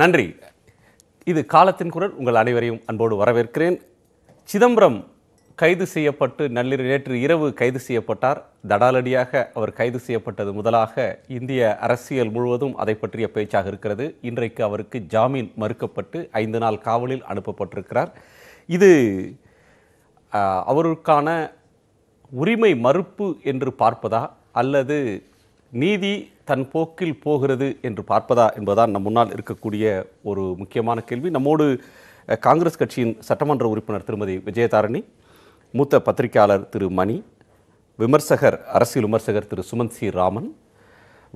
நன்றி இது காலத்தின் குரல் உங்கள் அனைவரையும் அன்போடு வரவேற்கிறேன் சிதம்பரம் கைது செய்யப்பட்டு நள்ளிரவு நேற்று இரவு கைது செய்யப்பட்டார் தடாலடியாக அவர் கைது செய்யப்பட்டது முதலாக இந்திய அரசியல் முழுவதும் அதை பற்றிய பேச்சாக இருக்கிறது இன்றைக்கு அவருக்கு ஜாமீன் மறுக்கப்பட்டு ஐந்து நாள் காவலில் அனுப்பப்பட்டிருக்கிறார் இது அவருக்கான உரிமை மறுப்பு என்று பார்ப்பதா அல்லது நீதி தன் போக்கில் போகிறது என்று பார்ப்பதா என்பதான் நம் முன்னால் இருக்கக்கூடிய ஒரு முக்கியமான கேள்வி நம்மோடு காங்கிரஸ் கட்சியின் சட்டமன்ற உறுப்பினர் திருமதி விஜயதாரணி மூத்த பத்திரிகையாளர் திரு மணி விமர்சகர் அரசியல் விமர்சகர் திரு சுமந்த் சி ராமன்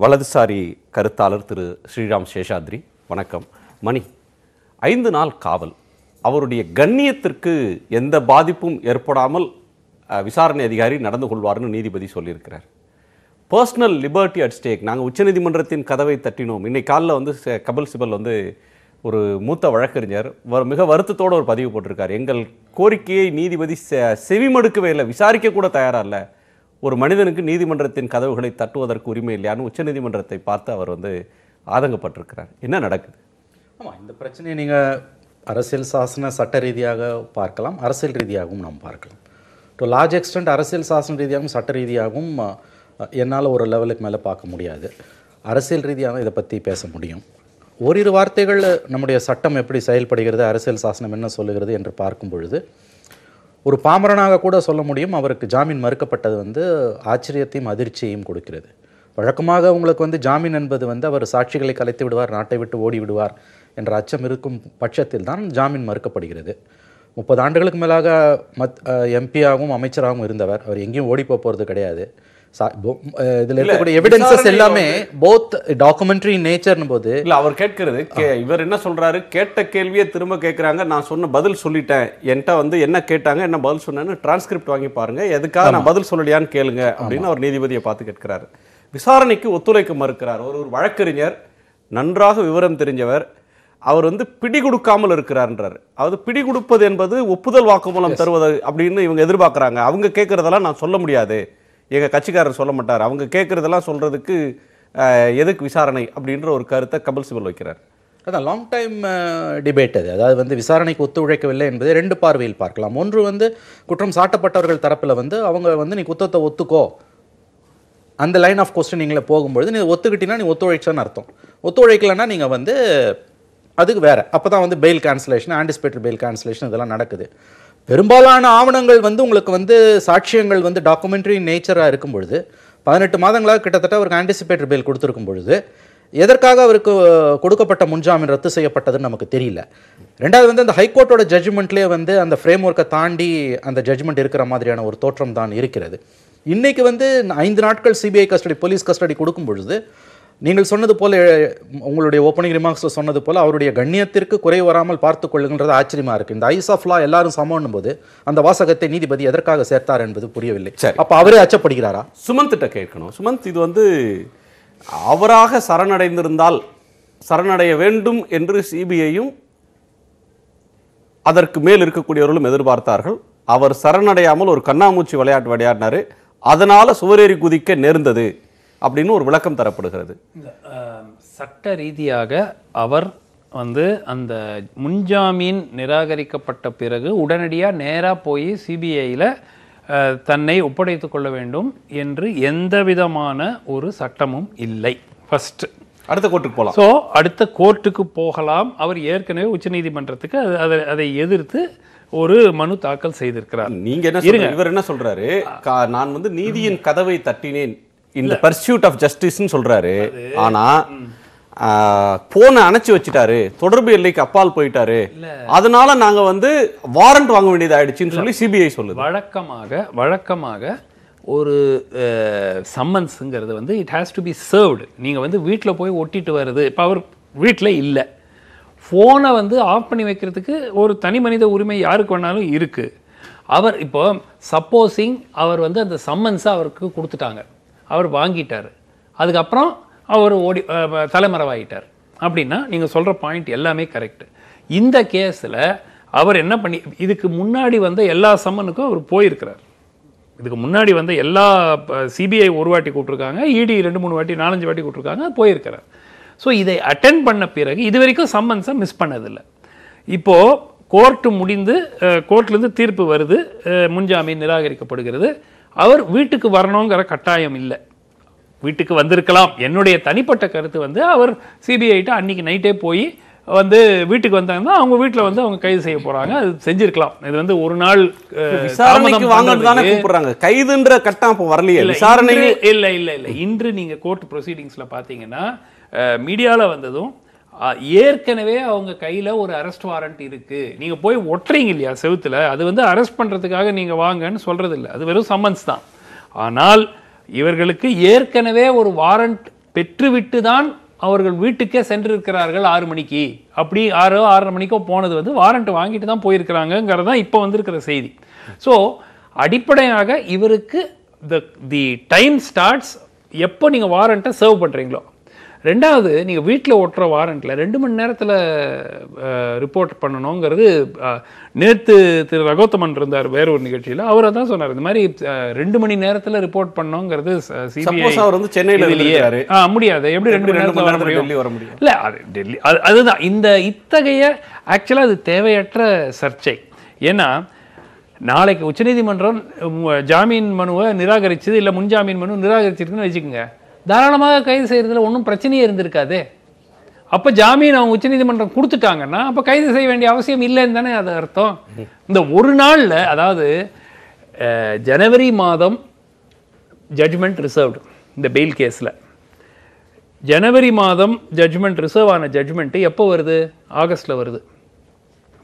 வலதுசாரி கருத்தாளர் திரு ஸ்ரீராம் சேஷாத்ரி வணக்கம் மணி ஐந்து நாள் காவல் அவருடைய கண்ணியத்திற்கு எந்த பாதிப்பும் ஏற்படாமல் விசாரணை அதிகாரி நடந்து கொள்வார்னு நீதிபதி சொல்லியிருக்கிறார் பர்சனல் லிபர்ட்டி அட் ஸ்டேக் நாங்கள் உச்சநீதிமன்றத்தின் கதவை தட்டினோம் இன்னைக்கு காலில் வந்து கபில் சிபல் வந்து ஒரு மூத்த வழக்கறிஞர் மிக வருத்தத்தோடு ஒரு பதிவு போட்டிருக்கார் எங்கள் கோரிக்கையை நீதிபதி செவிமடுக்கவே இல்லை விசாரிக்க கூட தயாராக இல்லை ஒரு மனிதனுக்கு நீதிமன்றத்தின் கதவுகளை தட்டுவதற்கு உரிமை இல்லையான்னு உச்சநீதிமன்றத்தை பார்த்து அவர் வந்து ஆதங்கப்பட்டிருக்கிறார் என்ன நடக்குது ஆமாம் இந்த பிரச்சனையை நீங்கள் அரசியல் சாசன சட்ட ரீதியாக பார்க்கலாம் அரசியல் ரீதியாகவும் நாம் பார்க்கலாம் டு லார்ஜ் எக்ஸ்டென்ட் அரசியல் சாசன ரீதியாகவும் சட்ட ரீதியாகவும் என்னால் ஒரு லெவலுக்கு மேலே பார்க்க முடியாது அரசியல் ரீதியாக இதை பற்றி பேச முடியும் ஓரிரு வார்த்தைகள் நம்முடைய சட்டம் எப்படி செயல்படுகிறது அரசியல் சாசனம் என்ன சொல்லுகிறது என்று பார்க்கும் பொழுது ஒரு பாமரனாக கூட சொல்ல முடியும் அவருக்கு ஜாமீன் மறுக்கப்பட்டது வந்து ஆச்சரியத்தையும் அதிர்ச்சியையும் கொடுக்கிறது வழக்கமாக உங்களுக்கு வந்து ஜாமீன் என்பது வந்து அவர் சாட்சிகளை கலைத்து விடுவார் நாட்டை விட்டு ஓடி விடுவார் என்ற அச்சம் இருக்கும் பட்சத்தில் தான் ஜாமீன் மறுக்கப்படுகிறது முப்பது ஆண்டுகளுக்கு மேலாக மத் எம்பியாகவும் அமைச்சராகவும் இருந்தவர் அவர் எங்கேயும் ஓடி போகிறது கிடையாது இதுல இருக்கக்கூடிய எவிடன்சஸ் எல்லாமே போத் டாக்குமெண்ட்ரி நேச்சர்னு போது இல்ல அவர் கேட்கிறது இவர் என்ன சொல்றாரு கேட்ட கேள்வியை திரும்ப கேட்கறாங்க நான் சொன்ன பதில் சொல்லிட்டேன் என்கிட்ட வந்து என்ன கேட்டாங்க என்ன பதில் சொன்னேன்னு டிரான்ஸ்கிரிப்ட் வாங்கி பாருங்க எதுக்காக நான் பதில் சொல்லலையான்னு கேளுங்க அப்படின்னு அவர் நீதிபதியை பார்த்து கேட்கிறாரு விசாரணைக்கு ஒத்துழைக்க மறுக்கிறார் ஒரு ஒரு வழக்கறிஞர் நன்றாக விவரம் தெரிஞ்சவர் அவர் வந்து பிடி கொடுக்காமல் இருக்கிறார்ன்றார் அதாவது பிடி கொடுப்பது என்பது ஒப்புதல் வாக்குமூலம் தருவது அப்படின்னு இவங்க எதிர்பார்க்குறாங்க அவங்க கேட்குறதெல்லாம் நான் சொல்ல முடியாது எங்கள் கட்சிக்காரர் சொல்ல மாட்டார் அவங்க கேட்குறதெல்லாம் சொல்கிறதுக்கு எதுக்கு விசாரணை அப்படின்ற ஒரு கருத்தை கபில் சிபல் வைக்கிறார் அதான் லாங் டைம் டிபேட் அது அதாவது வந்து விசாரணைக்கு ஒத்துழைக்கவில்லை என்பதை ரெண்டு பார்வையில் பார்க்கலாம் ஒன்று வந்து குற்றம் சாட்டப்பட்டவர்கள் தரப்பில் வந்து அவங்க வந்து நீ குத்தத்தை ஒத்துக்கோ அந்த லைன் ஆஃப் கொஸ்டினிங்கில் போகும்பொழுது நீ ஒத்துக்கிட்டீங்கன்னா நீ ஒத்துழைச்சான்னு அர்த்தம் ஒத்துழைக்கலைன்னா நீங்கள் வந்து அதுக்கு வேறு அப்போ தான் வந்து bail cancellation anticipated bail cancellation இதெல்லாம் நடக்குது பெரும்பாலான ஆவணங்கள் வந்து உங்களுக்கு வந்து சாட்சியங்கள் வந்து டாக்குமெண்ட்ரி நேச்சராக இருக்கும் பொழுது பதினெட்டு மாதங்களாக கிட்டத்தட்ட அவருக்கு ஆன்டிசிபேட்டர் பெயில் கொடுத்துருக்கும் பொழுது எதற்காக அவருக்கு கொடுக்கப்பட்ட முன்ஜாமீன் ரத்து செய்யப்பட்டதுன்னு நமக்கு தெரியல ரெண்டாவது வந்து அந்த ஹைகோர்ட்டோட ஜட்ஜ்மெண்ட்லேயே வந்து அந்த ஃப்ரேம் ஒர்க்கை தாண்டி அந்த ஜட்ஜ்மெண்ட் இருக்கிற மாதிரியான ஒரு தோற்றம் தான் இருக்கிறது இன்றைக்கி வந்து ஐந்து நாட்கள் சிபிஐ கஸ்டடி போலீஸ் கஸ்டடி கொடுக்கும் பொழுது நீங்கள் சொன்னது போல உங்களுடைய ஓப்பனிங் ரிமார்க்ஸில் சொன்னது போல அவருடைய கண்ணியத்திற்கு குறை வராமல் பார்த்து கொள்ளுங்கிறது ஆச்சரியமாக இருக்குது இந்த ஐஸ் ஆஃப் லா எல்லாரும் சமன்னும் போது அந்த வாசகத்தை நீதிபதி எதற்காக சேர்த்தார் என்பது புரியவில்லை சரி அப்போ அவரே அச்சப்படுகிறாரா சுமந்த்கிட்ட கேட்கணும் சுமந்த் இது வந்து அவராக சரணடைந்திருந்தால் சரணடைய வேண்டும் என்று சிபிஐயும் அதற்கு மேல் இருக்கக்கூடியவர்களும் எதிர்பார்த்தார்கள் அவர் சரணடையாமல் ஒரு கண்ணாமூச்சி விளையாட்டு விளையாடினார் அதனால் சுவரேறி குதிக்க நேர்ந்தது அப்படின்னு ஒரு விளக்கம் தரப்படுகிறது சட்ட ரீதியாக அவர் வந்து அந்த முன்ஜாமீன் நிராகரிக்கப்பட்ட பிறகு உடனடியாக நேராக போய் சிபிஐயில் தன்னை ஒப்படைத்து கொள்ள வேண்டும் என்று எந்த விதமான ஒரு சட்டமும் இல்லை ஃபஸ்ட்டு அடுத்த கோர்ட்டுக்கு போகலாம் ஸோ அடுத்த கோர்ட்டுக்கு போகலாம் அவர் ஏற்கனவே உச்சநீதிமன்றத்துக்கு அதை அதை எதிர்த்து ஒரு மனு தாக்கல் செய்திருக்கிறார் நீங்க என்ன இருங்க இவர் என்ன சொல்றாரு நான் வந்து நீதியின் கதவை தட்டினேன் இந்த பர்சியூட் ஆஃப் ஜஸ்டிஸ்ன்னு சொல்றாரு ஆனா போனை அணைச்சி வச்சுட்டாரு தொடர்பு எல்லைக்கு அப்பால் போயிட்டாரு அதனால நாங்க வந்து வாரண்ட் வாங்க வேண்டியது ஆயிடுச்சுன்னு சொல்லி சிபிஐ சொல்லுது வழக்கமாக வழக்கமாக ஒரு சம்மன்ஸுங்கிறது வந்து it has to be served நீங்கள் வந்து வீட்டில் போய் ஒட்டிட்டு வருது இப்போ அவர் வீட்டில் இல்லை ஃபோனை வந்து ஆஃப் பண்ணி வைக்கிறதுக்கு ஒரு தனி மனித உரிமை யாருக்கு வேணாலும் இருக்குது அவர் இப்போ சப்போஸிங் அவர் வந்து அந்த சம்மன்ஸை அவருக்கு கொடுத்துட்டாங்க அவர் வாங்கிட்டார் அதுக்கப்புறம் அவர் ஓடி தலைமறைவாகிட்டார் அப்படின்னா நீங்கள் சொல்கிற பாயிண்ட் எல்லாமே கரெக்டு இந்த கேஸில் அவர் என்ன பண்ணி இதுக்கு முன்னாடி வந்த எல்லா சம்மனுக்கும் அவர் போயிருக்கிறார் இதுக்கு முன்னாடி வந்து எல்லா சிபிஐ ஒரு வாட்டி கூப்பிட்ருக்காங்க இடி e ரெண்டு மூணு வாட்டி நாலஞ்சு வாட்டி கூப்பிட்ருக்காங்க போயிருக்கிறார் ஸோ இதை அட்டன் பண்ண பிறகு இது வரைக்கும் சம்மன்ஸை மிஸ் பண்ணதில்லை இப்போது கோர்ட்டு முடிந்து கோர்ட்லேருந்து தீர்ப்பு வருது முன்ஜாமீன் நிராகரிக்கப்படுகிறது அவர் வீட்டுக்கு வரணுங்கிற கட்டாயம் இல்லை வீட்டுக்கு வந்திருக்கலாம் என்னுடைய தனிப்பட்ட கருத்து வந்து அவர் சிபிஐட்ட அன்னைக்கு நைட்டே போய் வந்து வீட்டுக்கு வந்தாங்கன்னா அவங்க வீட்டில் வந்து அவங்க கைது செய்ய போகிறாங்க அது செஞ்சிருக்கலாம் இது வந்து ஒரு நாள் விசாரணைக்கு வாங்கிட்டு தானே கூப்பிட்றாங்க கைதுன்ற கட்டம் அப்போ வரலையே விசாரணை இல்லை இல்லை இல்லை இன்று நீங்கள் கோர்ட் ப்ரொசீடிங்ஸில் பார்த்தீங்கன்னா மீடியாவில் வந்ததும் ஏற்கனவே அவங்க கையில் ஒரு அரெஸ்ட் வாரண்ட் இருக்குது நீங்கள் போய் ஒட்டுறீங்க இல்லையா செவத்தில் அது வந்து அரெஸ்ட் பண்ணுறதுக்காக நீங்கள் வாங்கன்னு சொல்கிறது இல்லை அது வெறும் சம்மன்ஸ் தான் ஆனால் இவர்களுக்கு ஏற்கனவே ஒரு வாரண்ட் பெற்றுவிட்டு தான் அவர்கள் வீட்டுக்கே சென்றிருக்கிறார்கள் ஆறு மணிக்கு அப்படி ஆறோ ஆறரை மணிக்கோ போனது வந்து வாரண்ட் வாங்கிட்டு தான் போயிருக்கிறாங்கங்கிறது தான் இப்போ வந்திருக்கிற செய்தி ஸோ அடிப்படையாக இவருக்கு த தி டைம் ஸ்டார்ட்ஸ் எப்போ நீங்கள் வாரண்ட்டை சர்வ் பண்ணுறீங்களோ ரெண்டாவது நீங்கள் வீட்டில் ஓட்டுற வாரண்ட்ல ரெண்டு மணி நேரத்தில் ரிப்போர்ட் பண்ணணுங்கிறது நேற்று திரு ரகோத்தமன் இருந்தார் வேற ஒரு நிகழ்ச்சியில் அவர் தான் சொன்னார் இந்த மாதிரி ரெண்டு மணி நேரத்தில் ரிப்போர்ட் பண்ணோங்கிறது சிபிஐ அவர் வந்து சென்னையில் ஆ முடியாது எப்படி ரெண்டு மணி நேரத்தில் வர முடியும் வர முடியும் இல்லை அது டெல்லி அது அதுதான் இந்த இத்தகைய ஆக்சுவலாக அது தேவையற்ற சர்ச்சை ஏன்னா நாளைக்கு உச்சநீதிமன்றம் ஜாமீன் மனுவை நிராகரிச்சது இல்லை முன்ஜாமீன் மனு நிராகரிச்சிருக்குன்னு வச்சுக்கோங்க தாராளமாக கைது செய்கிறதுல ஒன்றும் பிரச்சனையே இருந்திருக்காது அப்போ ஜாமீன் அவங்க உச்சநீதிமன்றம் கொடுத்துட்டாங்கன்னா அப்போ கைது செய்ய வேண்டிய அவசியம் இல்லைன்னு தானே அது அர்த்தம் இந்த ஒரு நாளில் அதாவது ஜனவரி மாதம் ஜட்ஜ்மெண்ட் ரிசர்வ்டு இந்த பெயில் கேஸில் ஜனவரி மாதம் ஜட்ஜ்மெண்ட் ரிசர்வ் ஆன ஜட்ஜ்மெண்ட்டு எப்போ வருது ஆகஸ்ட்டில் வருது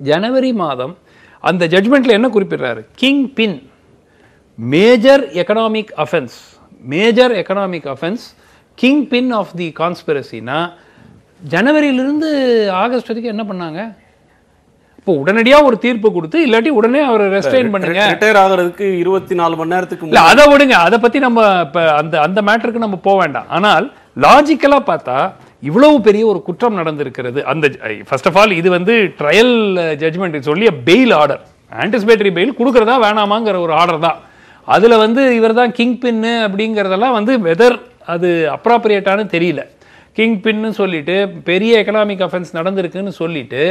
ஜனவரி மாதம் அந்த ஜட்ஜ்மெண்ட்டில் என்ன குறிப்பிடுறாரு kingpin major economic offence major economic offence kingpin of the கான்ஸ்பிரசினா ஜனவரியிலிருந்து ஆகஸ்ட் வரைக்கும் என்ன பண்ணாங்க இப்போ உடனடியாக ஒரு தீர்ப்பு கொடுத்து இல்லாட்டி உடனே அவர் ரெஸ்டைன் பண்ணுங்க ரிட்டையர் ஆகிறதுக்கு இருபத்தி நாலு மணி நேரத்துக்கு இல்லை அதை விடுங்க அதை பற்றி நம்ம இப்போ அந்த அந்த மேட்டருக்கு நம்ம போக வேண்டாம் ஆனால் லாஜிக்கலாக பார்த்தா இவ்வளவு பெரிய ஒரு குற்றம் நடந்திருக்கிறது அந்த ஃபர்ஸ்ட் ஆஃப் ஆல் இது வந்து ட்ரையல் ஜட்ஜ்மெண்ட் சொல்லி பெயில் ஆர்டர் ஆன்டிசிபேட்டரி பெயில் கொடுக்குறதா வேணாமாங்கிற ஒரு ஆர்டர் தான் அதில் வந்து இவர் தான் கிங் பின்னு அப்படிங்கிறதெல்லாம் வந்து வெதர் அது அப்ராப்ரியேட்டானு தெரியல கிங் பின்னு சொல்லிட்டு பெரிய எக்கனாமிக் அஃபென்ஸ் நடந்திருக்குன்னு சொல்லிட்டு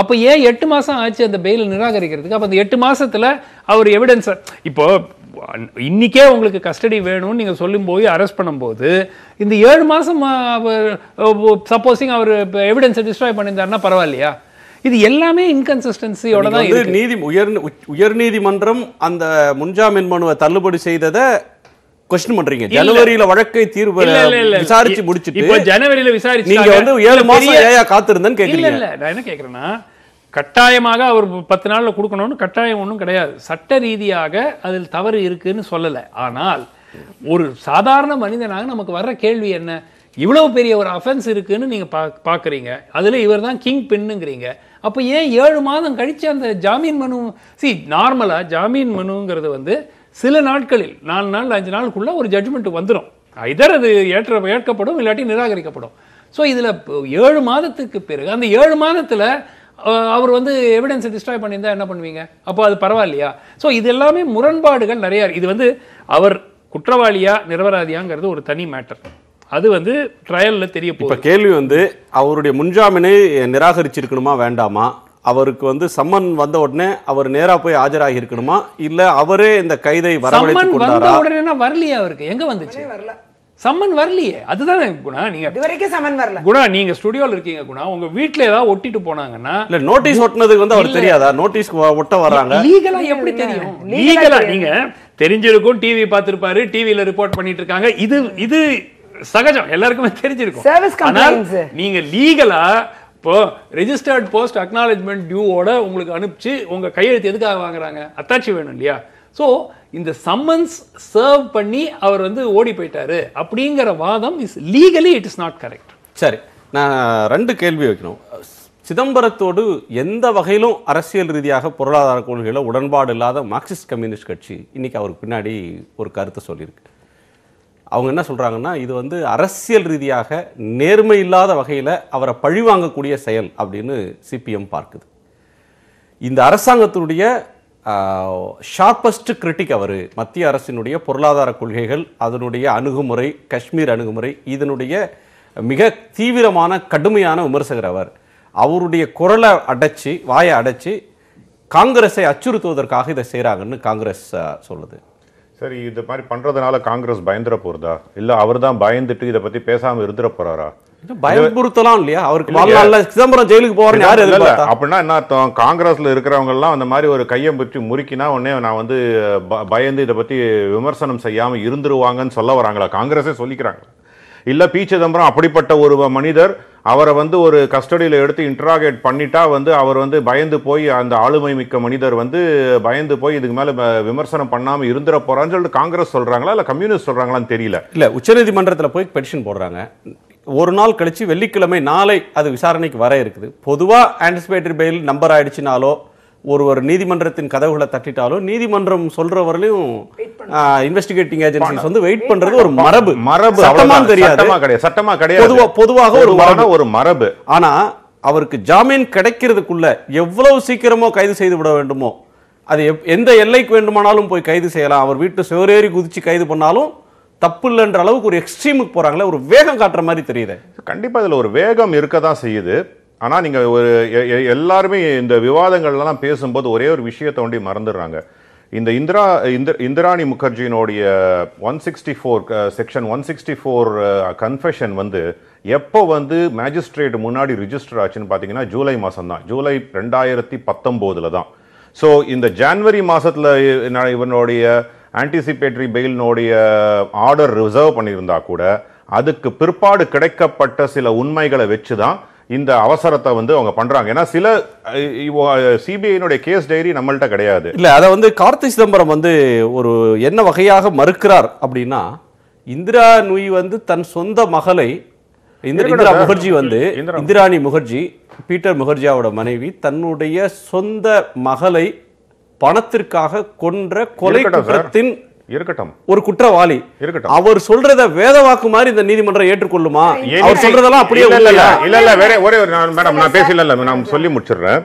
அப்போ ஏன் எட்டு மாதம் ஆச்சு அந்த பெயில் நிராகரிக்கிறதுக்கு அப்போ அந்த எட்டு மாதத்தில் அவர் எவிடன்ஸை இப்போது இன்றைக்கே உங்களுக்கு கஸ்டடி வேணும்னு நீங்கள் சொல்லும் போய் அரெஸ்ட் பண்ணும்போது இந்த ஏழு மாதம் அவர் சப்போஸிங் அவர் எவிடன்ஸை டிஸ்ட்ராய் பண்ணியிருந்தாருன்னா பரவாயில்லையா இது எல்லாமே இன்கன்சிஸ்டன்சியோட தான் இது நீதி உயர் உயர் நீதிமன்றம் அந்த முன்ஜாமீன் மனுவை தள்ளுபடி செய்ததை கொஸ்டின் பண்றீங்க ஜனவரியில வழக்கை தீர்வு விசாரிச்சு முடிச்சிட்டு இப்போ ஜனவரியில விசாரிச்சு நீங்க வந்து ஏழு மாசம் ஏயா காத்திருந்தேன்னு கேக்குறீங்க இல்ல நான் என்ன கேக்குறேன்னா கட்டாயமாக அவர் பத்து நாள்ல கொடுக்கணும்னு கட்டாயம் ஒன்றும் கிடையாது சட்ட ரீதியாக அதில் தவறு இருக்குன்னு சொல்லலை ஆனால் ஒரு சாதாரண மனிதனாக நமக்கு வர்ற கேள்வி என்ன இவ்வளவு பெரிய ஒரு அஃபென்ஸ் இருக்குன்னு நீங்க பா பார்க்குறீங்க அதில் இவர் தான் கிங் பின்னுங்கிறீங்க அப்போ ஏன் ஏழு மாதம் கழித்து அந்த ஜாமீன் மனு சி நார்மலாக ஜாமீன் மனுங்கிறது வந்து சில நாட்களில் நாலு நாள் அஞ்சு நாளுக்குள்ளே ஒரு ஜட்ஜ்மெண்ட் வந்துடும் இதர் அது ஏற்ற ஏற்கப்படும் இல்லாட்டி நிராகரிக்கப்படும் ஸோ இதில் ஏழு மாதத்துக்கு பிறகு அந்த ஏழு மாதத்தில் அவர் வந்து எவிடன்ஸை டிஸ்ட்ராய் பண்ணியிருந்தா என்ன பண்ணுவீங்க அப்போ அது பரவாயில்லையா ஸோ இது எல்லாமே முரண்பாடுகள் நிறையா இது வந்து அவர் குற்றவாளியா நிரபராதியாங்கிறது ஒரு தனி மேட்டர் அது வந்து ட்ரையலில் தெரிய இப்போ கேள்வி வந்து அவருடைய முன்ஜாமீனை நிராகரிச்சிருக்கணுமா வேண்டாமா அவருக்கு வந்து சம்மன் வந்த உடனே அவர் நேராக போய் ஆஜராகி இருக்கணுமா இல்லை அவரே இந்த கைதை வரவழைத்து உடனே வரலையே அவருக்கு எங்கே வந்துச்சு வரல சம்மன் வரலையே அதுதான் குணா நீங்க இது வரைக்கும் சம்மன் வரல குணா நீங்க ஸ்டுடியோல இருக்கீங்க குணா உங்க வீட்ல ஏதாவது ஒட்டிட்டு போனாங்கன்னா இல்ல நோட்டீஸ் ஒட்டினதுக்கு வந்து அவர் தெரியாதா நோட்டீஸ் ஒட்ட வர்றாங்க லீகலா எப்படி தெரியும் லீகலா நீங்க தெரிஞ்சிருக்கும் டிவி பார்த்திருப்பாரு டிவியில ரிப்போர்ட் பண்ணிட்டு இருக்காங்க இது இது சகஜம் எல்லாருக்குமே தெரிஞ்சிருக்கும் சர்வீஸ் ஆனால் நீங்க லீகலா இப்போ ரெஜிஸ்டர்ட் போஸ்ட் அக்னாலேஜ்மெண்ட் டியூவோட உங்களுக்கு அனுப்பிச்சு உங்க கையெழுத்து எதுக்காக வாங்குறாங்க அத்தாட்சி வேணும் இல்லையா ஸோ இந்த சம்மன்ஸ் சர்வ் பண்ணி அவர் வந்து ஓடி போயிட்டாரு அப்படிங்கிற வாதம் is legally it is not correct சரி நான் ரெண்டு கேள்வி வைக்கணும் சிதம்பரத்தோடு எந்த வகையிலும் அரசியல் ரீதியாக பொருளாதார கொள்கையில் உடன்பாடு இல்லாத மார்க்சிஸ்ட் கம்யூனிஸ்ட் கட்சி இன்னைக்கு அவருக்கு பின்னாடி ஒரு கருத்தை சொல்லியிருக்கு அவங்க என்ன சொல்கிறாங்கன்னா இது வந்து அரசியல் ரீதியாக நேர்மை இல்லாத வகையில் அவரை பழிவாங்கக்கூடிய செயல் அப்படின்னு சிபிஎம் பார்க்குது இந்த அரசாங்கத்தினுடைய ஷார்பஸ்ட் கிரிட்டிக் அவர் மத்திய அரசினுடைய பொருளாதார கொள்கைகள் அதனுடைய அணுகுமுறை காஷ்மீர் அணுகுமுறை இதனுடைய மிக தீவிரமான கடுமையான விமர்சகர் அவர் அவருடைய குரலை அடைச்சி வாயை அடைச்சி காங்கிரஸை அச்சுறுத்துவதற்காக இதை செய்கிறாங்கன்னு காங்கிரஸ் சொல்லுது சரி இது மாதிரி பண்றதுனால காங்கிரஸ் பயந்துட போறதா இல்ல அவர் தான் பயந்துட்டு இதை பத்தி பேசாம இருந்துட போறாரா பயன்படுத்தலாம் இல்லையா அவருக்கு சிதம்பரம் ஜெயிலுக்கு போறேன்னு யாரு இல்ல அப்படின்னா என்ன அர்த்தம் காங்கிரஸ்ல இருக்கிறவங்க எல்லாம் அந்த மாதிரி ஒரு கையை பற்றி முறுக்கினா உடனே நான் வந்து பயந்து இதை பத்தி விமர்சனம் செய்யாம இருந்துருவாங்கன்னு சொல்ல வராங்களா காங்கிரஸே சொல்லிக்கிறாங்க இல்லை பி சிதம்பரம் அப்படிப்பட்ட ஒரு மனிதர் அவரை வந்து ஒரு கஸ்டடியில் எடுத்து இன்ட்ராகேட் பண்ணிட்டா வந்து அவர் வந்து பயந்து போய் அந்த ஆளுமை மிக்க மனிதர் வந்து பயந்து போய் இதுக்கு மேலே விமர்சனம் பண்ணாமல் இருந்துட போகிறான்னு சொல்லிட்டு காங்கிரஸ் சொல்கிறாங்களா இல்லை கம்யூனிஸ்ட் சொல்கிறாங்களான்னு தெரியல இல்லை உச்சநீதிமன்றத்தில் போய் பெட்டிஷன் போடுறாங்க ஒரு நாள் கழித்து வெள்ளிக்கிழமை நாளை அது விசாரணைக்கு வர இருக்குது பொதுவாக ஆன்டிசிபேட்டரி பெயில் நம்பர் ஆயிடுச்சுனாலோ ஒருவர் நீதிமன்றத்தின் கதவுகளை தட்டிட்டாலும் நீதிமன்றம் சொல்றவர்களையும் இன்வெஸ்டிகேட்டிங் ஏஜென்சிஸ் வந்து வெயிட் பண்றது ஒரு மரபு மரபு சட்டமா தெரியாது சட்டமா கிடையாது சட்டமா கிடையாது பொதுவாக ஒரு மரபு ஒரு மரபு ஆனா அவருக்கு ஜாமீன் கிடைக்கிறதுக்குள்ள எவ்வளவு சீக்கிரமோ கைது செய்து விட வேண்டுமோ அது எந்த எல்லைக்கு வேண்டுமானாலும் போய் கைது செய்யலாம் அவர் வீட்டு சிவரேறி குதிச்சு கைது பண்ணாலும் தப்பு இல்லைன்ற அளவுக்கு ஒரு எக்ஸ்ட்ரீமுக்கு போகிறாங்களே ஒரு வேகம் காட்டுற மாதிரி தெரியுது கண்டிப்பாக இதுல ஒரு வேகம் இருக்க தான் செய்யுது ஆனால் நீங்கள் ஒரு எல்லாருமே இந்த விவாதங்கள்லாம் பேசும்போது ஒரே ஒரு விஷயத்தை வண்டி மறந்துடுறாங்க இந்த இந்திரா இந்திர இந்திராணி முகர்ஜியினுடைய one sixty four section one sixty four confession வந்து எப்போ வந்து மேஜிஸ்ட்ரேட் முன்னாடி ரிஜிஸ்டர் ஆச்சுன்னு பார்த்தீங்கன்னா ஜூலை மாதம் தான் ஜூலை ரெண்டாயிரத்தி பத்தொம்போதில் தான் ஸோ இந்த ஜான்வரி மாதத்தில் இவனுடைய ஆன்டிசிபேட்டரி பெயிலினுடைய ஆர்டர் ரிசர்வ் பண்ணியிருந்தா கூட அதுக்கு பிற்பாடு கிடைக்கப்பட்ட சில உண்மைகளை வச்சு தான் இந்த அவசரத்தை வந்து அவங்க பண்றாங்க ஏன்னா சில சிபிஐனுடைய கேஸ் டைரி நம்மள்ட்ட கிடையாது இல்லை அதை வந்து கார்த்தி சிதம்பரம் வந்து ஒரு என்ன வகையாக மறுக்கிறார் அப்படின்னா இந்திரா நுய் வந்து தன் சொந்த மகளை இந்திரா முகர்ஜி வந்து இந்திராணி முகர்ஜி பீட்டர் முகர்ஜியாவோட மனைவி தன்னுடைய சொந்த மகளை பணத்திற்காக கொன்ற கொலை குற்றத்தின் இருக்கட்டும் ஒரு குற்றவாளி இருக்கட்டும் அவர் சொல்றத வேதவாக்கு மாதிரி இந்த நீதிமன்றம் ஏற்றுக்கொள்ளுமா அவர் சொல்றதெல்லாம் அப்படியே இல்ல இல்ல இல்ல வேற ஒரே ஒரு மேடம் நான் பேசல நான் சொல்லி முடிச்சிடுறேன்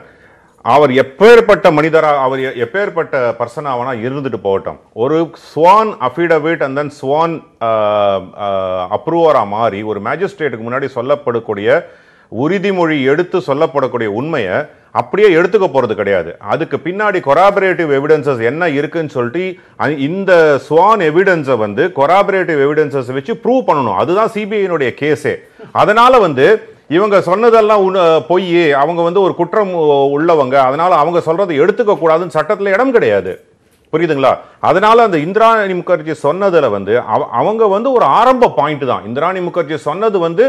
அவர் எப்பேற்பட்ட மனிதரா அவர் எப்பேற்பட்ட பர்சன் ஆவனா இருந்துட்டு போகட்டும் ஒரு சுவான் அஃபிடவிட் அண்ட் தென் சுவான் அப்ரூவரா மாறி ஒரு மேஜிஸ்ட்ரேட்டுக்கு முன்னாடி சொல்லப்படக்கூடிய உறுதிமொழி எடுத்து சொல்லப்படக்கூடிய உண்மையை அப்படியே எடுத்துக்க போகிறது கிடையாது அதுக்கு பின்னாடி கொராபரேட்டிவ் எவிடன்சஸ் என்ன இருக்குன்னு சொல்லிட்டு இந்த ஸ்வான் எவிடன்ஸை வந்து கொராபரேட்டிவ் எவிடன்சஸ் வச்சு ப்ரூவ் பண்ணணும் அதுதான் சிபிஐனுடைய கேஸே அதனால் வந்து இவங்க சொன்னதெல்லாம் பொய் அவங்க வந்து ஒரு குற்றம் உள்ளவங்க அதனால் அவங்க சொல்கிறத எடுத்துக்க கூடாதுன்னு சட்டத்தில் இடம் கிடையாது புரியுதுங்களா அதனால அந்த இந்திராணி முகர்ஜி சொன்னதில் வந்து அவங்க வந்து ஒரு ஆரம்ப பாயிண்ட் தான் இந்திராணி முகர்ஜி சொன்னது வந்து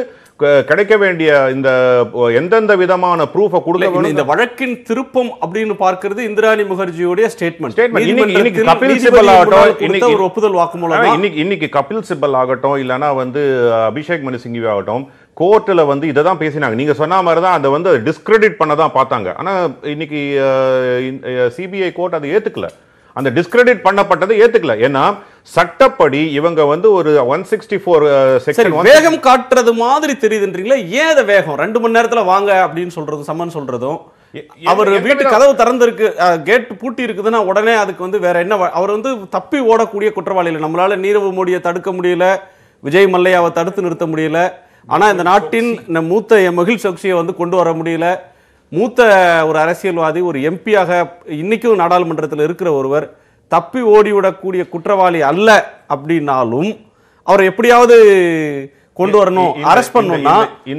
கிடைக்க வேண்டிய இந்த எந்தெந்த விதமான ப்ரூஃப கொடுக்க இந்த வழக்கின் திருப்பம் அப்படின்னு பார்க்கிறது இந்திராணி முகர்ஜியுடைய ஸ்டேட்மெண்ட் இன்னைக்கு கபில் சிபல் ஆகட்டும் ஒரு ஒப்புதல் வாக்குமூலம் இன்னைக்கு இன்னைக்கு கபில் சிபல் ஆகட்டும் இல்லனா வந்து அபிஷேக் மணி சிங்கி ஆகட்டும் கோர்ட்டில் வந்து இதை தான் பேசினாங்க நீங்கள் சொன்ன மாதிரி தான் அதை வந்து டிஸ்கிரெடிட் பண்ண தான் பார்த்தாங்க ஆனால் இன்னைக்கு சிபிஐ கோர்ட் அதை ஏற்றுக்கல அந்த டிஸ்கிரெடிட் பண்ணப்பட்டதை ஏற்றுக்கல ஏன்னா சட்டப்படி இவங்க வந்து ஒரு ஒன் சிக்ஸ்டி ஃபோர் செக்ஷன் வேகம் காட்டுறது மாதிரி தெரியுதுன்றீங்களா ஏன் அதை வேகம் ரெண்டு மணி நேரத்தில் வாங்க அப்படின்னு சொல்றதும் சம்மன் சொல்றதும் அவர் வீட்டு கதவு திறந்திருக்கு கேட் பூட்டி இருக்குதுன்னா உடனே அதுக்கு வந்து வேற என்ன அவர் வந்து தப்பி ஓடக்கூடிய குற்றவாளிகள் நம்மளால நீரவு மோடியை தடுக்க முடியல விஜய் மல்லையாவை தடுத்து நிறுத்த முடியல ஆனா இந்த நாட்டின் மூத்த மகிழ் சோக்சியை வந்து கொண்டு வர முடியல மூத்த ஒரு அரசியல்வாதி ஒரு எம்பியாக இன்னைக்கும் நாடாளுமன்றத்தில் இருக்கிற ஒருவர் தப்பி ஓடிவிடக்கூடிய குற்றவாளி அல்ல அப்படின்னாலும் அவர் எப்படியாவது கொண்டு வரணும் அரெஸ்ட் பண்ணணும்னா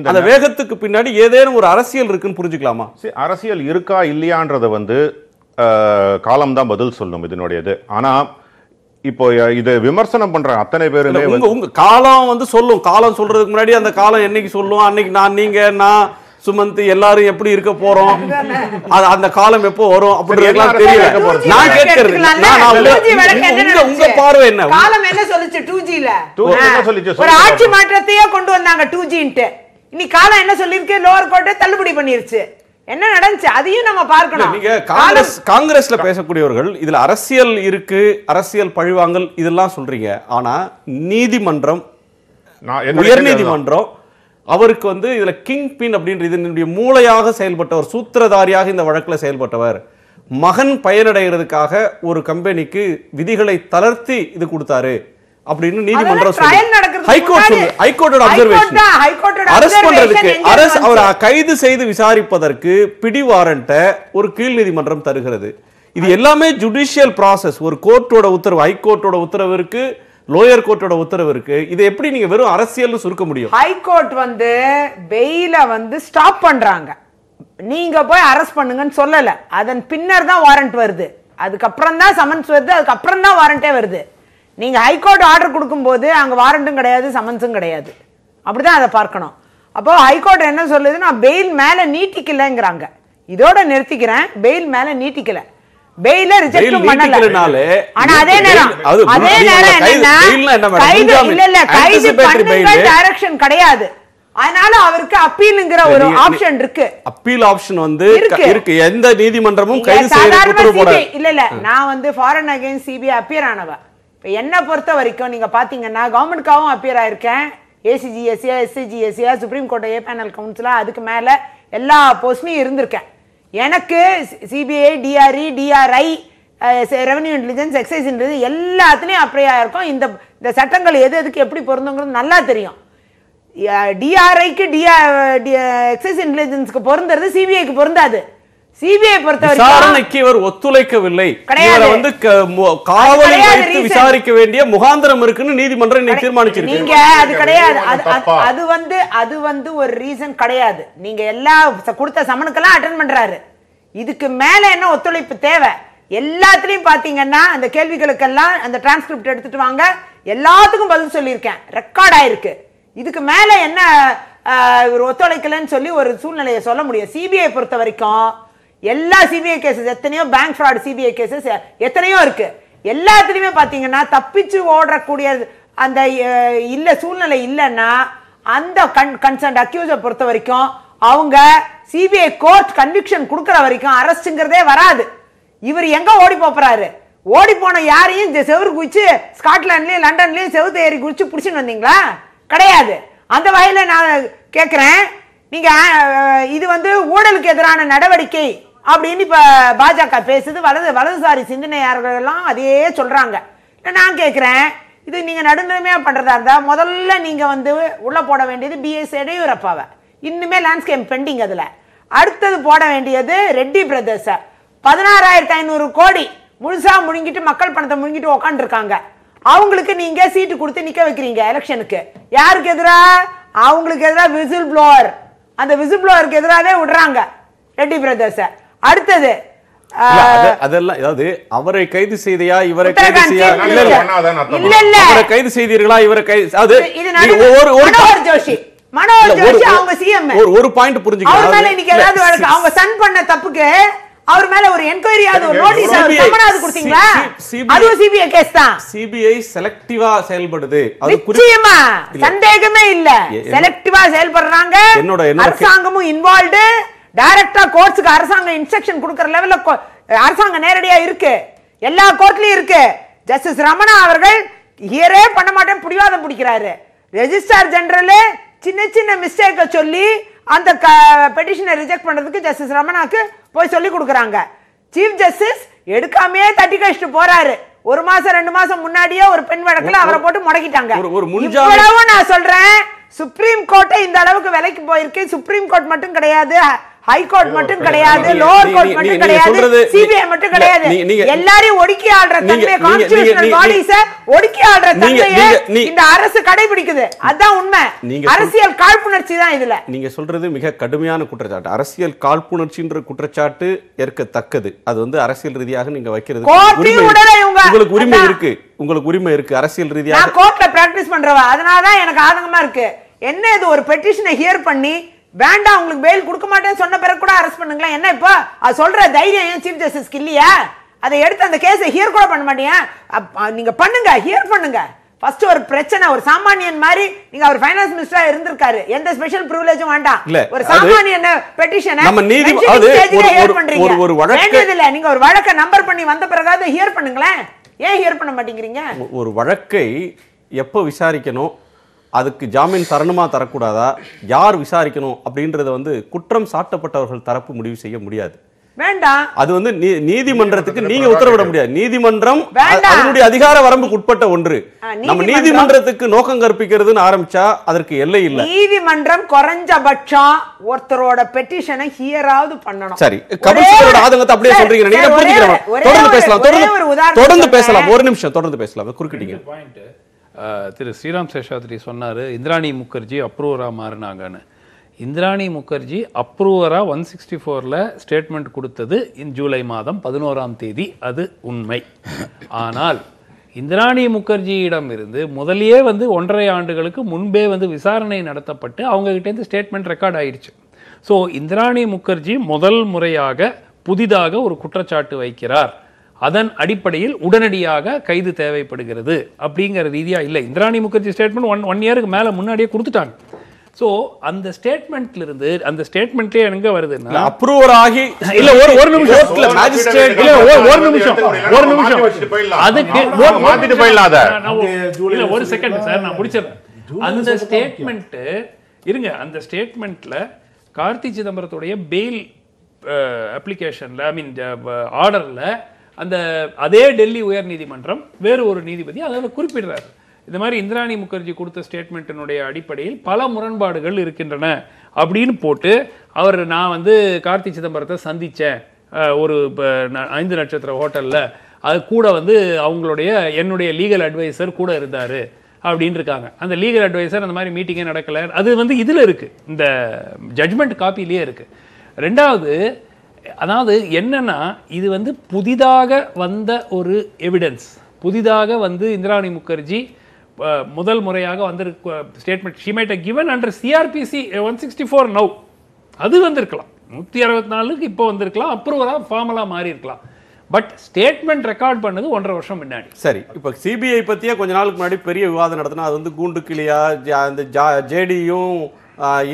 அந்த வேகத்துக்கு பின்னாடி ஏதேனும் ஒரு அரசியல் இருக்குன்னு புரிஞ்சுக்கலாமா அரசியல் இருக்கா இல்லையான்றத வந்து காலம்தான் பதில் சொல்லும் இதனுடையது ஆனா இப்போ இதை விமர்சனம் பண்ற அத்தனை பேருமே உங்க காலம் வந்து சொல்லும் காலம் சொல்றதுக்கு முன்னாடி அந்த காலம் என்னைக்கு சொல்லும் அன்னைக்கு நான் நீங்க நான் சுமந்த் எல்லாரும் எப்படி இருக்க போறோம் அந்த காலம் எப்போ வரும் அப்படின்றதுலாம் தெரியல நான் கேட்கறது உங்க உங்க பார்வை என்ன காலம் என்ன சொல்லுச்சு டூ ஜில ஒரு ஆட்சி மாற்றத்தையே கொண்டு வந்தாங்க டூ ஜின்ட்டு இனி காலம் என்ன சொல்லிருக்கே லோவர் கோர்ட்டை தள்ளுபடி பண்ணிருச்சு என்ன நடந்துச்சு அதையும் நம்ம பார்க்கணும் நீங்க காங்கிரஸ் காங்கிரஸ்ல பேசக்கூடியவர்கள் இதுல அரசியல் இருக்கு அரசியல் பழிவாங்கல் இதெல்லாம் சொல்றீங்க ஆனா நீதிமன்றம் உயர் நீதிமன்றம் அவருக்கு வந்து இதில் கிங் பின் அப்படின்ற இதனுடைய மூளையாக செயல்பட்டவர் சூத்திரதாரியாக இந்த வழக்கில் செயல்பட்டவர் மகன் பயனடைகிறதுக்காக ஒரு கம்பெனிக்கு விதிகளை தளர்த்தி இது கொடுத்தாரு அப்படின்னு நீதிமன்றம் ஹைகோர்ட் ஹைகோர்ட்டோட அப்சர்வேஷன் அரெஸ்ட் பண்றதுக்கு அவரை கைது செய்து விசாரிப்பதற்கு பிடி ஒரு கீழ் நீதிமன்றம் தருகிறது இது எல்லாமே ஜுடிஷியல் ப்ராசஸ் ஒரு கோர்ட்டோட உத்தரவு ஹைகோர்ட்டோட உத்தரவு இருக்குது லோயர் கோர்ட்டோட உத்தரவு இருக்கு இதை எப்படி நீங்க வெறும் அரசியல்னு சுருக்க முடியும் ஹை கோர்ட் வந்து பெயில வந்து ஸ்டாப் பண்றாங்க நீங்க போய் அரெஸ்ட் பண்ணுங்கன்னு சொல்லல அதன் பின்னர் தான் வாரண்ட் வருது அதுக்கப்புறம் தான் சமன்ஸ் வருது அதுக்கப்புறம் தான் வாரண்டே வருது நீங்க ஹைகோர்ட் ஆர்டர் கொடுக்கும்போது அங்கே வாரண்ட்டும் கிடையாது சமன்ஸும் கிடையாது அப்படிதான் அதை பார்க்கணும் அப்போ ஹைகோர்ட் என்ன சொல்லுது நான் பெயில் மேலே நீட்டிக்கலைங்கிறாங்க இதோட நிறுத்திக்கிறேன் பெயில் மேலே நீட்டிக்கலை பெயில ரிஜெக்ட் பண்ணல ஆனா அதே நேரம் அதே நேரம் என்னன்னா கைது இல்ல இல்ல கைது பண்ணுங்க டைரக்ஷன் கிடையாது அதனால அவருக்கு அப்பீல்ங்கிற ஒரு ஆப்ஷன் இருக்கு அப்பீல் ஆப்ஷன் வந்து இருக்கு எந்த நீதிமன்றமும் கைது செய்யறது இல்ல இல்ல நான் வந்து ஃபாரின் அகைன்ஸ்ட் சிபிஐ அப்பியர் ஆனவ இப்ப என்ன பொறுத்த வரைக்கும் நீங்க பாத்தீங்கன்னா கவர்மெண்ட்காகவும் அப்பியர் ஆயிருக்கேன் ஏசிஜிஎஸ்சியா எஸ்சிஜிஎஸ்சியா சுப்ரீம் கோர்ட் ஏ பேனல் கவுன்சிலா அதுக்கு மேல எல்லா போஸ்ட்லயும் இருந்திருக்கேன் எனக்கு CBI DRE DRI revenue intelligence excise எல்லாத்துலேயும் அப்படியாக இருக்கும் இந்த இந்த சட்டங்கள் எது எதுக்கு எப்படி பொருந்துங்கிறது நல்லா தெரியும் டிஆர்ஐக்கு டிஆர் எக்ஸைஸ் இன்டெலிஜென்ஸ்க்கு பொருந்துறது சிபிஐக்கு பொருந்தாது சிபிஐ பொறுத்த விசாரணைக்கு இவர் ஒத்துழைக்கவில்லை இவரை வந்து காவலில் வைத்து விசாரிக்க வேண்டிய முகாந்திரம் இருக்குன்னு நீதிமன்றம் இன்னைக்கு தீர்மானிச்சிருக்கு நீங்க அது கிடையாது அது வந்து அது வந்து ஒரு ரீசன் கிடையாது நீங்க எல்லா கொடுத்த சமனுக்கெல்லாம் அட்டன் பண்றாரு இதுக்கு மேல என்ன ஒத்துழைப்பு தேவை எல்லாத்துலயும் பாத்தீங்கன்னா அந்த கேள்விகளுக்கெல்லாம் அந்த டிரான்ஸ்கிரிப்ட் எடுத்துட்டு வாங்க எல்லாத்துக்கும் பதில் சொல்லியிருக்கேன் ரெக்கார்ட் ஆயிருக்கு இதுக்கு மேல என்ன இவர் ஒத்துழைக்கலன்னு சொல்லி ஒரு சூழ்நிலையை சொல்ல முடியும் சிபிஐ பொறுத்த வரைக்கும் எல்லா சிபிஐ கேசஸ் எத்தனையோ பேங்க் ஃப்ராட் சிபிஐ கேசஸ் எத்தனையோ இருக்கு எல்லாத்துலேயுமே பார்த்தீங்கன்னா தப்பிச்சு ஓடக்கூடிய அந்த இல்லை சூழ்நிலை இல்லைன்னா அந்த கன் கன்சர்ன் அக்யூஸை பொறுத்த வரைக்கும் அவங்க சிபிஐ கோர்ட் கன்விக்ஷன் கொடுக்குற வரைக்கும் அரஸ்ட்டுங்கிறதே வராது இவர் எங்கே ஓடி போப்புறாரு ஓடி போன யாரையும் இந்த செவரு குதிச்சு ஸ்காட்லாண்ட்லேயும் லண்டன்லேயும் செவுத்து ஏறி குதிச்சு பிடிச்சின்னு வந்தீங்களா கிடையாது அந்த வகையில் நான் கேட்குறேன் நீங்கள் இது வந்து ஊழலுக்கு எதிரான நடவடிக்கை அப்படின்னு இப்போ பாஜக பேசுது வலது வலதுசாரி சிந்தனையாளர்கள் எல்லாம் அதையே சொல்கிறாங்க நான் கேட்குறேன் இது நீங்கள் நடுநிலைமையாக பண்ணுறதா இருந்தால் முதல்ல நீங்கள் வந்து உள்ளே போட வேண்டியது பிஎஸ் எடையூரப்பாவை இன்னுமே லேண்ட்ஸ்கேப் பெண்டிங் அதில் அடுத்தது போட வேண்டியது ரெட்டி பிரதர்ஸை பதினாறாயிரத்து ஐநூறு கோடி முழுசாக முழுங்கிட்டு மக்கள் பணத்தை முழுங்கிட்டு உக்காண்டிருக்காங்க அவங்களுக்கு நீங்கள் சீட்டு கொடுத்து நிற்க வைக்கிறீங்க எலெக்ஷனுக்கு யாருக்கு எதிராக அவங்களுக்கு எதிராக விசில் ப்ளோவர் அந்த விசில் ப்ளோவருக்கு எதிராகவே விடுறாங்க ரெட்டி பிரதர்ஸை அடுத்தது அதெல்லாம் அவரை கைது செய்தியா இவரை கைது செய்யா இல்ல இல்ல அவரை கைது செய்தீர்களா இவரை கைது ஒரு ஒரு ஜோஷி மனோகர் ஜோஷி அவங்க சிஎம் ஒரு ஒரு பாயிண்ட் அவர் மேல இன்னைக்கு ஏதாவது வழக்கு அவங்க சன் பண்ண தப்புக்கு அவர் மேல ஒரு என்கொயரியாவது ஒரு நோட்டீஸ் சம்மனாவது கொடுத்தீங்களா அதுவும் சிபிஐ கேஸ் தான் சிபிஐ செலக்டிவா செயல்படுது அது நிச்சயமா சந்தேகமே இல்ல செலக்டிவா செயல்படுறாங்க என்னோட அரசாங்கமும் இன்வால்வ்டு டைரக்டா கோர்ட்ஸுக்கு அரசாங்கம் இன்ஸ்ட்ரக்ஷன் கொடுக்குற லெவலில் அரசாங்கம் நேரடியா இருக்கு எல்லா கோர்ட்லயும் இருக்கு ஜஸ்டிஸ் ரமணா அவர்கள் ஹியரே பண்ண மாட்டேன் பிடிவாதம் பிடிக்கிறாரு ரெஜிஸ்ட்ரார் ஜெனரலு சின்ன சின்ன மிஸ்டேக்கை சொல்லி அந்த க பெட்டிஷனை ரிஜெக்ட் பண்ணுறதுக்கு ஜஸ்டிஸ் ரமணாக்கு போய் சொல்லி கொடுக்குறாங்க சீஃப் ஜஸ்டிஸ் எடுக்காமே தட்டி கழிச்சுட்டு போறாரு ஒரு மாசம் ரெண்டு மாசம் முன்னாடியே ஒரு பெண் வழக்கில் அவரை போட்டு முடக்கிட்டாங்க இவ்வளவு நான் சொல்றேன் சுப்ரீம் கோர்ட்டை இந்த அளவுக்கு விலைக்கு போயிருக்கு சுப்ரீம் கோர்ட் மட்டும் கிடையாது ஹைகோர்ட் மட்டும் கிடையாது லோவர் கோர்ட் மட்டும் கிடையாது சிபிஐ மட்டும் கிடையாது எல்லாரையும் ஒடுக்கி ஆடுற தன்மை கான்ஸ்டிடியூஷனல் பாடிஸ ஒடுக்கி ஆள்ற தன்மையை இந்த அரசு கடைபிடிக்குது அதான் உண்மை அரசியல் காழ்ப்புணர்ச்சி தான் இதுல நீங்க சொல்றது மிக கடுமையான குற்றச்சாட்டு அரசியல் காழ்ப்புணர்ச்சின்ற குற்றச்சாட்டு ஏற்கத்தக்கது அது வந்து அரசியல் ரீதியாக நீங்க வைக்கிறது உங்களுக்கு உரிமை இருக்கு உங்களுக்கு உரிமை இருக்கு அரசியல் ரீதியாக கோர்ட்ல பிராக்டிஸ் பண்றவ அதனால தான் எனக்கு ஆதங்கமா இருக்கு என்ன இது ஒரு பெட்டிஷனை ஹியர் பண்ணி வேண்டாம் உங்களுக்கு பெயில் கொடுக்க மாட்டேன்னு சொன்ன பிறகு கூட அரெஸ்ட் பண்ணுங்களேன் என்ன இப்போ அது சொல்கிற தைரியம் ஏன் சீஃப் ஜஸ்டிஸ்க்கு இல்லையா அதை எடுத்து அந்த கேஸை ஹியர் கூட பண்ண மாட்டீங்க நீங்கள் பண்ணுங்க ஹியர் பண்ணுங்க ஃபர்ஸ்ட் ஒரு பிரச்சனை ஒரு சாமானியன் மாதிரி நீங்க அவர் ஃபைனான்ஸ் மினிஸ்டரா இருந்திருக்காரு எந்த ஸ்பெஷல் பிரிவிலேஜும் வேண்டாம் ஒரு சாமானியன் பெட்டிஷன் நம்ம நீதி ஹியர் பண்றீங்க ஒரு வழக்கு இல்ல நீங்க ஒரு வழக்க நம்பர் பண்ணி வந்த பிறகு ஹியர் பண்ணுங்களேன் ஏன் ஹியர் பண்ண மாட்டேங்கிறீங்க ஒரு வழக்கை எப்போ விசாரிக்கணும் அதுக்கு ஜாமீன் தரணுமா தரக்கூடாதா யார் விசாரிக்கணும் அப்படின்றத வந்து குற்றம் சாட்டப்பட்டவர்கள் தரப்பு முடிவு செய்ய முடியாது வேண்டாம் அது வந்து நீதிமன்றத்துக்கு நீங்க உத்தரவிட முடியாது நீதிமன்றம் அதனுடைய அதிகார வரம்புக்கு உட்பட்ட ஒன்று நம்ம நீதிமன்றத்துக்கு நோக்கம் கற்பிக்கிறதுன்னு ஆரம்பிச்சா அதற்கு எல்லை இல்லை நீதிமன்றம் குறைஞ்சபட்சம் ஒருத்தரோட பெட்டிஷனை ஹியராவது பண்ணணும் சரி ஆதங்கத்தை அப்படியே சொல்றீங்க நீங்க தொடர்ந்து பேசலாம் தொடர்ந்து பேசலாம் ஒரு நிமிஷம் தொடர்ந்து பேசலாம் குறுக்கிட்டீங்க திரு ஸ்ரீராம் சேஷாத்ரி சொன்னார் இந்திராணி முகர்ஜி அப்ரூவராக மாறினாங்கன்னு இந்திராணி முகர்ஜி அப்ரூவராக ஒன் சிக்ஸ்டி ஃபோரில் ஸ்டேட்மெண்ட் கொடுத்தது இன் ஜூலை மாதம் பதினோராம் தேதி அது உண்மை ஆனால் இந்திராணி முகர்ஜியிடம் இருந்து முதலியே வந்து ஒன்றரை ஆண்டுகளுக்கு முன்பே வந்து விசாரணை நடத்தப்பட்டு அவங்ககிட்டேருந்து ஸ்டேட்மெண்ட் ரெக்கார்ட் ஆயிடுச்சு ஸோ இந்திராணி முகர்ஜி முதல் முறையாக புதிதாக ஒரு குற்றச்சாட்டு வைக்கிறார் அதன் அடிப்படையில் உடனடியாக கைது தேவைப்படுகிறது அப்படிங்கிற ரீதியாக இல்லை Indrani Mukherjee statement one one இயருக்கு மேலே முன்னாடியே கொடுத்துட்டாங்க ஸோ அந்த ஸ்டேட்மெண்ட்லேருந்து அந்த ஸ்டேட்மெண்ட்லேயே எங்கே வருதுன்னா அப்ரூவர் ஆகி இல்லை ஒரு ஒரு நிமிஷம் இல்லை ஒரு நிமிஷம் ஒரு நிமிஷம் அதுக்கு மாற்றிட்டு போயிடலாத இல்லை ஒரு செகண்ட் சார் நான் முடிச்சிடறேன் அந்த ஸ்டேட்மெண்ட்டு இருங்க அந்த ஸ்டேட்மெண்ட்டில் கார்த்தி சிதம்பரத்துடைய பெயில் அப்ளிகேஷனில் ஐ மீன் ஆர்டரில் அந்த அதே டெல்லி உயர் நீதிமன்றம் வேறு ஒரு நீதிபதி அதில் குறிப்பிடுறாரு இந்த மாதிரி இந்திராணி முகர்ஜி கொடுத்த ஸ்டேட்மெண்ட்டினுடைய அடிப்படையில் பல முரண்பாடுகள் இருக்கின்றன அப்படின்னு போட்டு அவர் நான் வந்து கார்த்தி சிதம்பரத்தை சந்தித்தேன் ஒரு ஐந்து நட்சத்திர ஹோட்டலில் அது கூட வந்து அவங்களுடைய என்னுடைய லீகல் அட்வைசர் கூட இருந்தார் அப்படின்னு இருக்காங்க அந்த லீகல் அட்வைசர் அந்த மாதிரி மீட்டிங்கே நடக்கலை அது வந்து இதில் இருக்குது இந்த ஜட்மெண்ட் காப்பிலேயே இருக்குது ரெண்டாவது அதாவது என்னென்னா இது வந்து புதிதாக வந்த ஒரு எவிடன்ஸ் புதிதாக வந்து இந்திராணி முகர்ஜி முதல் முறையாக வந்திருக்க statement she made given under CrPC one sixty four now அது வந்திருக்கலாம் நூற்றி அறுபத்தி நாலுக்கு இப்போ வந்திருக்கலாம் அப்ரூவலாக ஃபார்மலாக மாறி இருக்கலாம் பட் ஸ்டேட்மெண்ட் ரெக்கார்ட் பண்ணது ஒன்றரை வருஷம் முன்னாடி சரி இப்போ சிபிஐ பற்றியே கொஞ்ச நாளுக்கு முன்னாடி பெரிய விவாதம் நடத்தினா அது வந்து கூண்டு கிளியா அந்த ஜா ஜேடியும்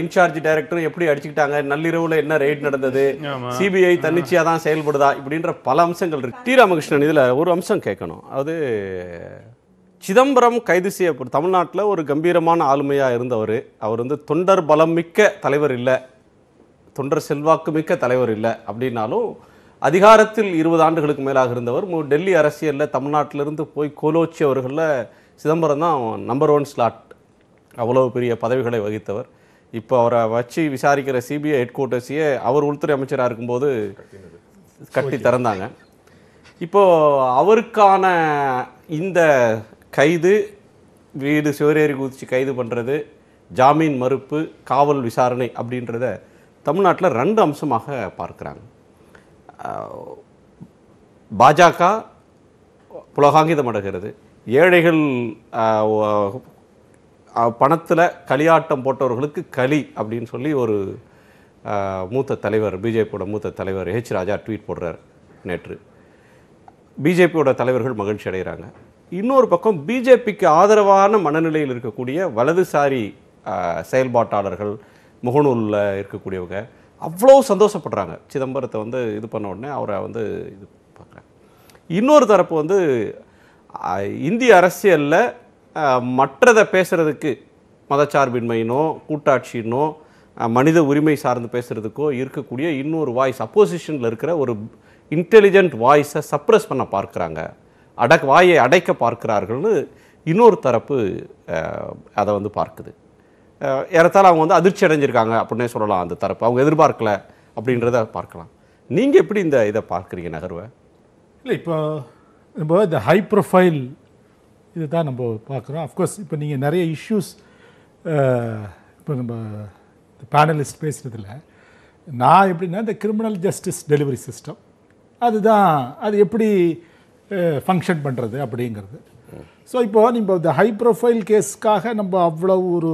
இன்சார்ஜ் டைரக்டரும் எப்படி அடிச்சுக்கிட்டாங்க நள்ளிரவுல என்ன ரெய்ட் நடந்தது சிபிஐ தன்னிச்சையாக தான் செயல்படுதா இப்படின்ற பல அம்சங்கள் இருக்கு டி ராமகிருஷ்ணன் இதில் ஒரு அம்சம் கேட்கணும் அது சிதம்பரம் கைது செய்யப்படும் தமிழ்நாட்டில் ஒரு கம்பீரமான ஆளுமையாக இருந்தவர் அவர் வந்து தொண்டர் பலம் மிக்க தலைவர் இல்லை தொண்டர் செல்வாக்கு மிக்க தலைவர் இல்லை அப்படின்னாலும் அதிகாரத்தில் இருபது ஆண்டுகளுக்கு மேலாக இருந்தவர் டெல்லி அரசியலில் தமிழ்நாட்டிலிருந்து போய் கோலோச்சியவர்களில் சிதம்பரம் தான் நம்பர் ஒன் ஸ்லாட் அவ்வளோ பெரிய பதவிகளை வகித்தவர் இப்போ அவரை வச்சு விசாரிக்கிற சிபிஐ ஹெட் குவார்ட்டர்ஸையே அவர் உள்துறை அமைச்சராக இருக்கும்போது கட்டி திறந்தாங்க இப்போது அவருக்கான இந்த கைது வீடு சிவரேறி குதிச்சு கைது பண்ணுறது ஜாமீன் மறுப்பு காவல் விசாரணை அப்படின்றத தமிழ்நாட்டில் ரெண்டு அம்சமாக பார்க்குறாங்க பாஜக புலகாங்கிதம் அடைகிறது ஏழைகள் பணத்தில் களியாட்டம் போட்டவர்களுக்கு களி அப்படின்னு சொல்லி ஒரு மூத்த தலைவர் பிஜேபியோட மூத்த தலைவர் ஹெச் ராஜா ட்வீட் போடுறார் நேற்று பிஜேபியோட தலைவர்கள் மகிழ்ச்சி அடைகிறாங்க இன்னொரு பக்கம் பிஜேபிக்கு ஆதரவான மனநிலையில் இருக்கக்கூடிய வலதுசாரி செயல்பாட்டாளர்கள் முகநூலில் இருக்கக்கூடியவங்க அவ்வளோ சந்தோஷப்படுறாங்க சிதம்பரத்தை வந்து இது பண்ண உடனே அவரை வந்து இது பார்க்குறாங்க இன்னொரு தரப்பு வந்து இந்திய அரசியலில் மற்றதை பேசுகிறதுக்கு மதச்சார்பின்மையினோ கூட்டாட்சியினோ மனித உரிமை சார்ந்து பேசுகிறதுக்கோ இருக்கக்கூடிய இன்னொரு வாய்ஸ் அப்போசிஷனில் இருக்கிற ஒரு இன்டெலிஜென்ட் வாய்ஸை சப்ரஸ் பண்ண பார்க்குறாங்க அடக் வாயை அடைக்க பார்க்கிறார்கள்னு இன்னொரு தரப்பு அதை வந்து பார்க்குது ஏறத்தால் அவங்க வந்து அதிர்ச்சி அடைஞ்சிருக்காங்க அப்படின்னே சொல்லலாம் அந்த தரப்பு அவங்க எதிர்பார்க்கல அப்படின்றத பார்க்கலாம் நீங்கள் எப்படி இந்த இதை பார்க்குறீங்க நகர்வை இல்லை இப்போ இப்போ இந்த ஹை ப்ரொஃபைல் இது தான் நம்ம பார்க்குறோம் அஃப்கோர்ஸ் இப்போ நீங்கள் நிறைய இஷ்யூஸ் இப்போ நம்ம பேனலிஸ்ட் பேசுகிறதுல நான் எப்படின்னா இந்த கிரிமினல் ஜஸ்டிஸ் டெலிவரி சிஸ்டம் அதுதான் அது எப்படி ஃபங்க்ஷன் பண்ணுறது அப்படிங்கிறது ஸோ இப்போது நம்ம இந்த ஹை ப்ரொஃபைல் கேஸ்க்காக நம்ம அவ்வளோ ஒரு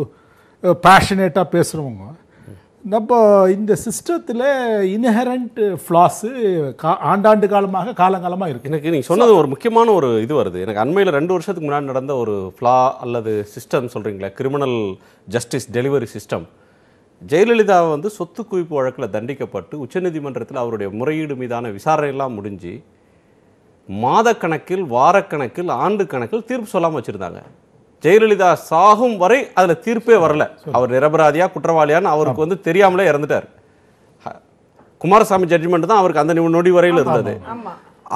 பேஷனேட்டாக பேசுகிறவங்க நம்ம இந்த சிஸ்டத்தில் இன்ஹரண்ட் ஃப்ளாஸு கா ஆண்டாண்டு காலமாக காலங்காலமாக இருக்குது எனக்கு நீங்கள் சொன்னது ஒரு முக்கியமான ஒரு இது வருது எனக்கு அண்மையில் ரெண்டு வருஷத்துக்கு முன்னாடி நடந்த ஒரு ஃப்ளா அல்லது சிஸ்டம் சொல்கிறீங்களே criminal justice delivery system Jayalalithaa வந்து சொத்து குவிப்பு வழக்கில் தண்டிக்கப்பட்டு உச்சநீதிமன்றத்தில் அவருடைய முறையீடு மீதான விசாரணையெல்லாம் முடிஞ்சு மாதக்கணக்கில் வாரக்கணக்கில் ஆண்டு கணக்கில் தீர்ப்பு சொல்லாமல் வச்சுருந்தாங்க ஜெயலலிதா சாகும் வரை அதில் தீர்ப்பே வரல அவர் நிரபராதியா குற்றவாளியான்னு அவருக்கு வந்து தெரியாமலே இறந்துட்டார் குமாரசாமி ஜட்ஜ்மெண்ட் தான் அவருக்கு அந்த நொடி வரையில் இருந்தது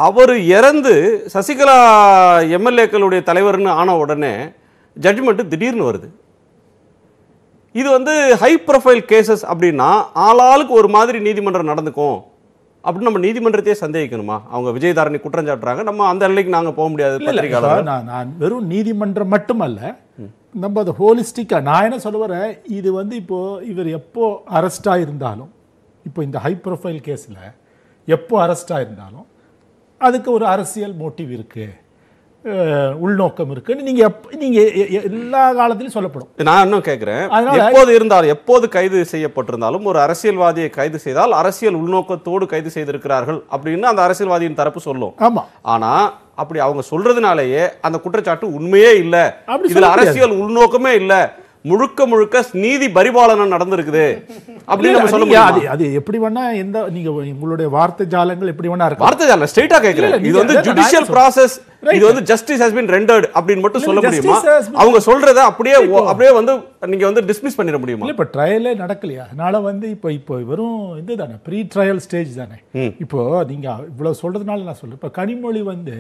அவர் இறந்து சசிகலா எம்எல்ஏக்களுடைய தலைவர்னு ஆன உடனே ஜட்ஜ்மெண்ட்டு திடீர்னு வருது இது வந்து ஹை ப்ரொஃபைல் கேசஸ் அப்படின்னா ஆளாளுக்கு ஒரு மாதிரி நீதிமன்றம் நடந்துக்கும் அப்படின்னு நம்ம நீதிமன்றத்தையே சந்தேகிக்கணுமா அவங்க விஜயதாரணி குற்றம் சாட்டுறாங்க நம்ம அந்த நிலைக்கு நாங்கள் போக முடியாது நான் நான் வெறும் நீதிமன்றம் மட்டுமல்ல நம்ம அதை ஹோலிஸ்டிக்காக நான் என்ன சொல்ல வரேன் இது வந்து இப்போது இவர் எப்போ அரெஸ்டாக இருந்தாலும் இப்போ இந்த ஹை ப்ரொஃபைல் கேஸில் எப்போ அரெஸ்டாக இருந்தாலும் அதுக்கு ஒரு அரசியல் மோட்டிவ் இருக்குது உள்நோக்கம் இருக்குன்னு நீங்க நீங்க எல்லா காலத்திலும் சொல்லப்படும் நான் இன்னும் கேட்கிறேன் எப்போது இருந்தாலும் எப்போது கைது செய்யப்பட்டிருந்தாலும் ஒரு அரசியல்வாதியை கைது செய்தால் அரசியல் உள்நோக்கத்தோடு கைது செய்திருக்கிறார்கள் அப்படின்னு அந்த அரசியல்வாதியின் தரப்பு சொல்லும் ஆமா ஆனா அப்படி அவங்க சொல்றதுனாலேயே அந்த குற்றச்சாட்டு உண்மையே இல்லை இதுல அரசியல் உள்நோக்கமே இல்லை முழுக்க முழுக்க நீதி பரிபாலனம் நடந்திருக்குது அப்படின்னு சொல்ல முடியாது அது எப்படி வேணா எந்த நீங்க உங்களுடைய வார்த்தை ஜாலங்கள் எப்படி வேணா இருக்கு வார்த்தை ஜாலம் ஸ்ட்ரைட்டா கேக்குறேன் இது வந்து ஜுடிஷியல் ப்ராசஸ் இது வந்து ஜஸ்டிஸ் ஹஸ் பின் ரெண்டர்ட் அப்படின்னு மட்டும் சொல்ல முடியுமா அவங்க சொல்றத அப்படியே அப்படியே வந்து நீங்க வந்து டிஸ்மிஸ் பண்ணிட முடியுமா இல்ல இப்ப ட்ரையலே நடக்கலையா அதனால வந்து இப்போ இப்போ வெறும் இது தானே ப்ரீ ட்ரையல் ஸ்டேஜ் தானே இப்போ நீங்க இவ்வளவு சொல்றதுனால நான் சொல்றேன் இப்ப கனிமொழி வந்து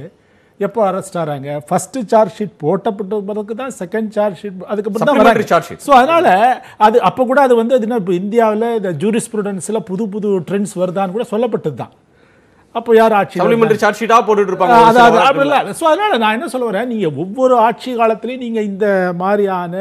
எப்போ அரெஸ்ட் ஆகிறாங்க ஃபஸ்ட்டு சார்ஜ் ஷீட் போட்டப்பட்ட பிறகு தான் செகண்ட் சார்ஜ் ஷீட் அதுக்கப்புறம் தான் வராங்க சார்ஜ் ஷீட் ஸோ அதனால் அது அப்போ கூட அது வந்து அது என்ன இப்போ இந்தியாவில் இந்த ஜூரிஸ் புது புது ட்ரெண்ட்ஸ் வருதான்னு கூட சொல்லப்பட்டது தான் அப்போ யார் ஆட்சி சப்ளிமெண்டரி சார்ஜ் ஷீட்டாக போட்டுட்டு இருப்பாங்க அதாவது அப்படி இல்லை ஸோ அதனால் நான் என்ன சொல்ல வரேன் நீங்கள் ஒவ்வொரு ஆட்சி காலத்துலேயும் நீங்கள் இந்த மாதிரியான